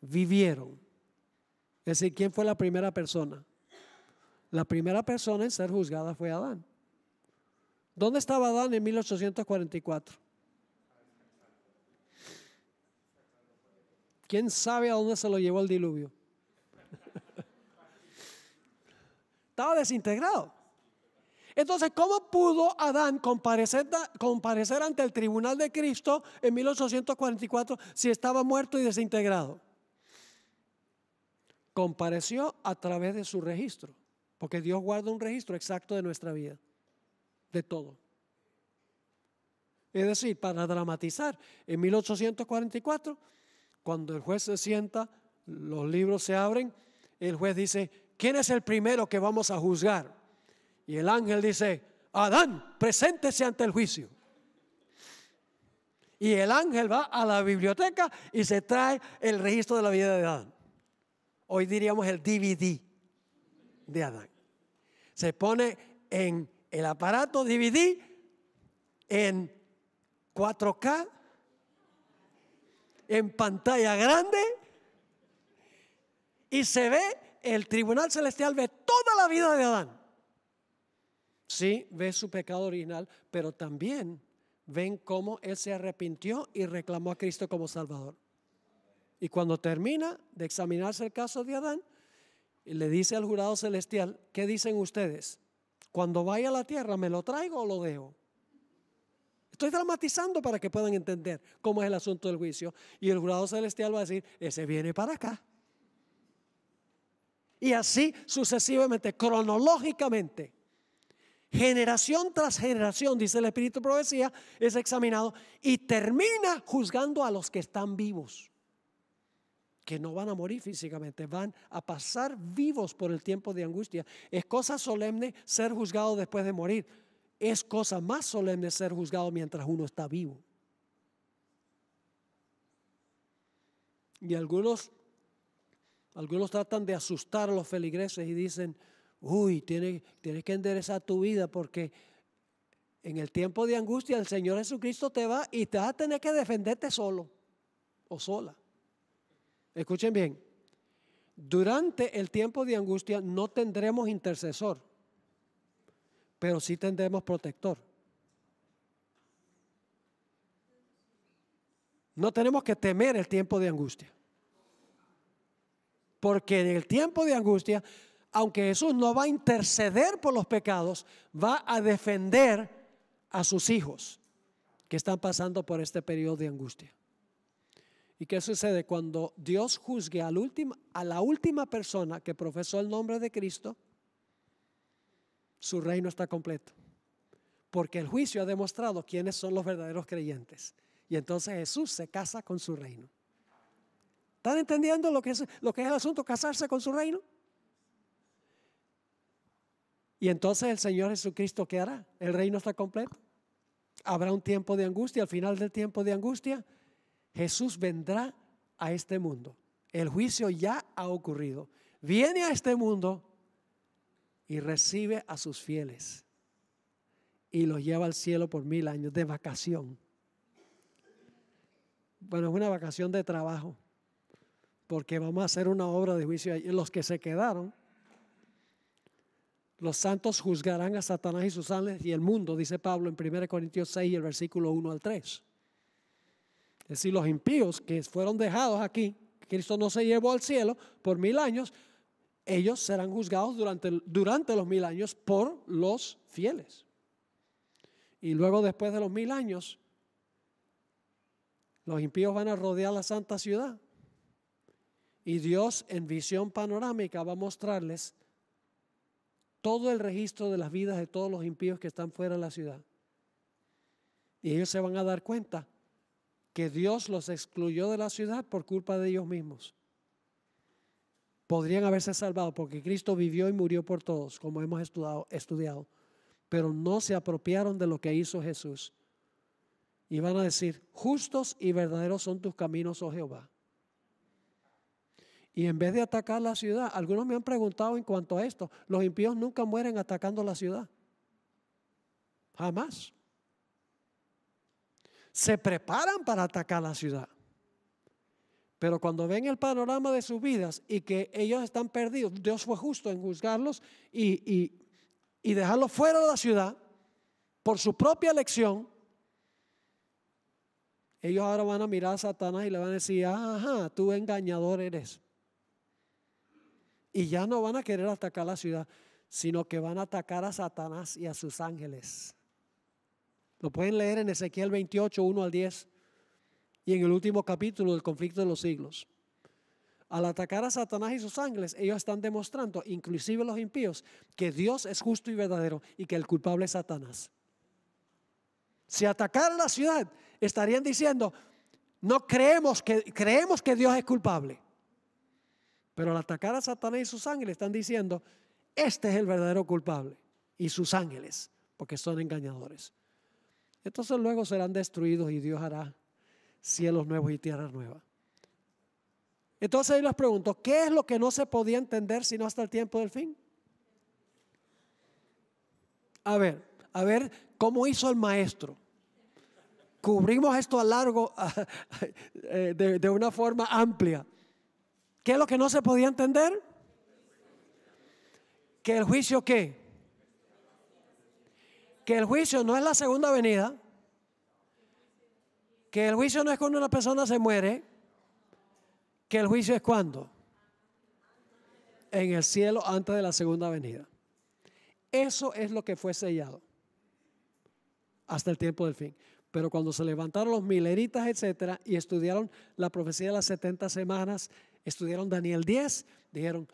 vivieron. Es decir, ¿quién fue la primera persona? La primera persona en ser juzgada fue Adán. ¿Dónde estaba Adán en 1844? ¿Quién sabe a dónde se lo llevó el diluvio? [laughs] Estaba desintegrado. Entonces, ¿cómo pudo Adán comparecer, ante el tribunal de Cristo en 1844 si estaba muerto y desintegrado? Compareció a través de su registro, porque Dios guarda un registro exacto de nuestra vida, de todo. Es decir, para dramatizar, en 1844, cuando el juez se sienta, los libros se abren, el juez dice, ¿quién es el primero que vamos a juzgar? Y el ángel dice, Adán, preséntese ante el juicio. Y el ángel va a la biblioteca y se trae el registro de la vida de Adán. Hoy diríamos el DVD de Adán. Se pone en el aparato DVD en 4K, en pantalla grande, y se ve, el tribunal celestial ve toda la vida de Adán. Sí, ve su pecado original, pero también ven cómo él se arrepintió y reclamó a Cristo como Salvador. Y cuando termina de examinarse el caso de Adán, le dice al jurado celestial, ¿qué dicen ustedes? Cuando vaya a la tierra, ¿me lo traigo o lo dejo? Estoy dramatizando para que puedan entender cómo es el asunto del juicio. Y el jurado celestial va a decir, ese viene para acá. Y así sucesivamente, cronológicamente generación tras generación, dice el Espíritu de Profecía, es examinado y termina juzgando a los que están vivos, que no van a morir físicamente, van a pasar vivos por el tiempo de angustia. Es cosa solemne ser juzgado después de morir, es cosa más solemne ser juzgado mientras uno está vivo. Y algunos, algunos tratan de asustar a los feligreses y dicen, Uy, tienes, que enderezar tu vida porque en el tiempo de angustia el Señor Jesucristo te va y te va a tener que defenderte solo o sola. Escuchen bien, durante el tiempo de angustia no tendremos intercesor, pero sí tendremos protector. No tenemos que temer el tiempo de angustia. Porque en el tiempo de angustia aunque Jesús no va a interceder por los pecados, va a defender a sus hijos que están pasando por este periodo de angustia. ¿Y qué sucede? Cuando Dios juzgue a la, última, persona que profesó el nombre de Cristo, su reino está completo. Porque el juicio ha demostrado quiénes son los verdaderos creyentes. Y entonces Jesús se casa con su reino. ¿Están entendiendo lo que es el asunto casarse con su reino? Y entonces el Señor Jesucristo, ¿qué hará? El reino está completo. Habrá un tiempo de angustia. Al final del tiempo de angustia, Jesús vendrá a este mundo. El juicio ya ha ocurrido. Viene a este mundo y recibe a sus fieles y los lleva al cielo por mil años de vacación. Bueno, es una vacación de trabajo, porque vamos a hacer una obra de juicio. los que se quedaron los santos juzgarán a Satanás y sus ángeles y el mundo, dice Pablo en 1 Corintios 6, el versículo 1 al 3. Es decir, los impíos que fueron dejados aquí, Cristo no se llevó al cielo por mil años, ellos serán juzgados durante, durante los mil años por los fieles. Y luego después de los mil años, los impíos van a rodear la santa ciudad. Y Dios en visión panorámica va a mostrarles todo el registro de las vidas de todos los impíos que están fuera de la ciudad. Y ellos se van a dar cuenta que Dios los excluyó de la ciudad por culpa de ellos mismos. Podrían haberse salvado porque Cristo vivió y murió por todos, como hemos estudiado, estudiado pero no se apropiaron de lo que hizo Jesús. Y van a decir, justos y verdaderos son tus caminos, oh Jehová. Y en vez de atacar la ciudad, algunos me han preguntado en cuanto a esto, los impíos nunca mueren atacando la ciudad. Jamás. Se preparan para atacar la ciudad. Pero cuando ven el panorama de sus vidas y que ellos están perdidos, Dios fue justo en juzgarlos y, y, dejarlos fuera de la ciudad por su propia elección. Ellos ahora van a mirar a Satanás y le van a decir, ajá, tú engañador eres. Y ya no van a querer atacar la ciudad, sino que van a atacar a Satanás y a sus ángeles. Lo pueden leer en Ezequiel 28, 1 al 10 y en el último capítulo del conflicto de los siglos. Al atacar a Satanás y sus ángeles, ellos están demostrando, inclusive los impíos, que Dios es justo y verdadero y que el culpable es Satanás. Si atacaran la ciudad, estarían diciendo, no creemos que, creemos que Dios es culpable. Pero al atacar a Satanás y sus ángeles están diciendo, este es el verdadero culpable y sus ángeles, porque son engañadores. Entonces luego serán destruidos y Dios hará cielos nuevos y tierra nueva. Entonces ahí les pregunto, ¿qué es lo que no se podía entender sino hasta el tiempo del fin? A ver, a ver cómo hizo el maestro. Cubrimos esto a largo [laughs] eh, de, de una forma amplia. ¿Qué es lo que no se podía entender? Que el juicio qué? Que el juicio no es la segunda venida. Que el juicio no es cuando una persona se muere. Que el juicio es cuando. En el cielo antes de la segunda venida. Eso es lo que fue sellado. Hasta el tiempo del fin. Pero cuando se levantaron los mileritas, etcétera, y estudiaron la profecía de las 70 semanas estudiaron Daniel 10, dijeron,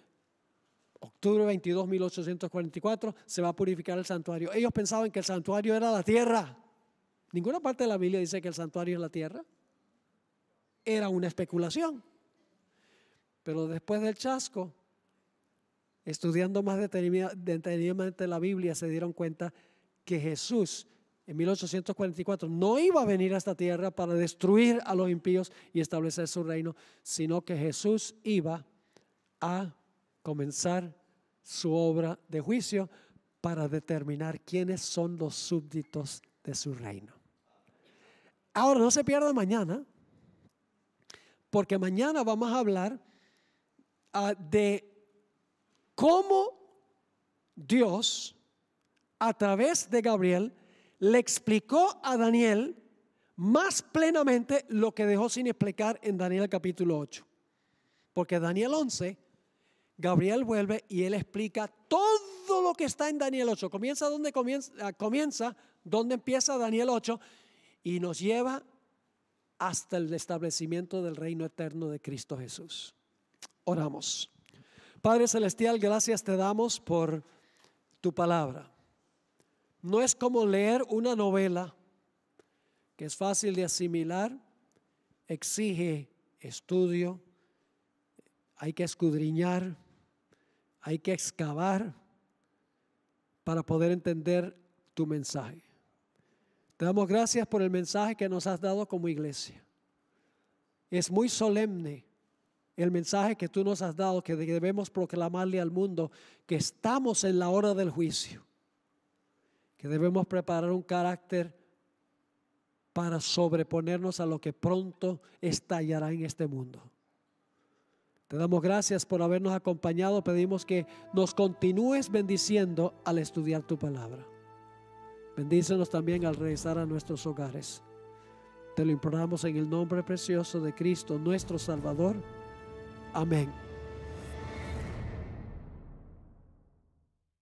octubre 22, 1844, se va a purificar el santuario. Ellos pensaban que el santuario era la tierra. Ninguna parte de la Biblia dice que el santuario es la tierra. Era una especulación. Pero después del chasco, estudiando más detenidamente la Biblia, se dieron cuenta que Jesús en 1844 no iba a venir a esta tierra para destruir a los impíos y establecer su reino, sino que Jesús iba a comenzar su obra de juicio para determinar quiénes son los súbditos de su reino. Ahora, no se pierda mañana, porque mañana vamos a hablar ah, de cómo Dios, a través de Gabriel, le explicó a Daniel más plenamente lo que dejó sin explicar en Daniel capítulo 8. Porque Daniel 11, Gabriel vuelve y él explica todo lo que está en Daniel 8. Comienza donde comienza, ah, comienza donde empieza Daniel 8 y nos lleva hasta el establecimiento del reino eterno de Cristo Jesús. Oramos. Padre Celestial, gracias te damos por tu palabra. No es como leer una novela que es fácil de asimilar, exige estudio, hay que escudriñar, hay que excavar para poder entender tu mensaje. Te damos gracias por el mensaje que nos has dado como iglesia. Es muy solemne el mensaje que tú nos has dado, que debemos proclamarle al mundo que estamos en la hora del juicio que debemos preparar un carácter para sobreponernos a lo que pronto estallará en este mundo. Te damos gracias por habernos acompañado. Pedimos que nos continúes bendiciendo al estudiar tu palabra. Bendícenos también al regresar a nuestros hogares. Te lo imploramos en el nombre precioso de Cristo, nuestro Salvador. Amén.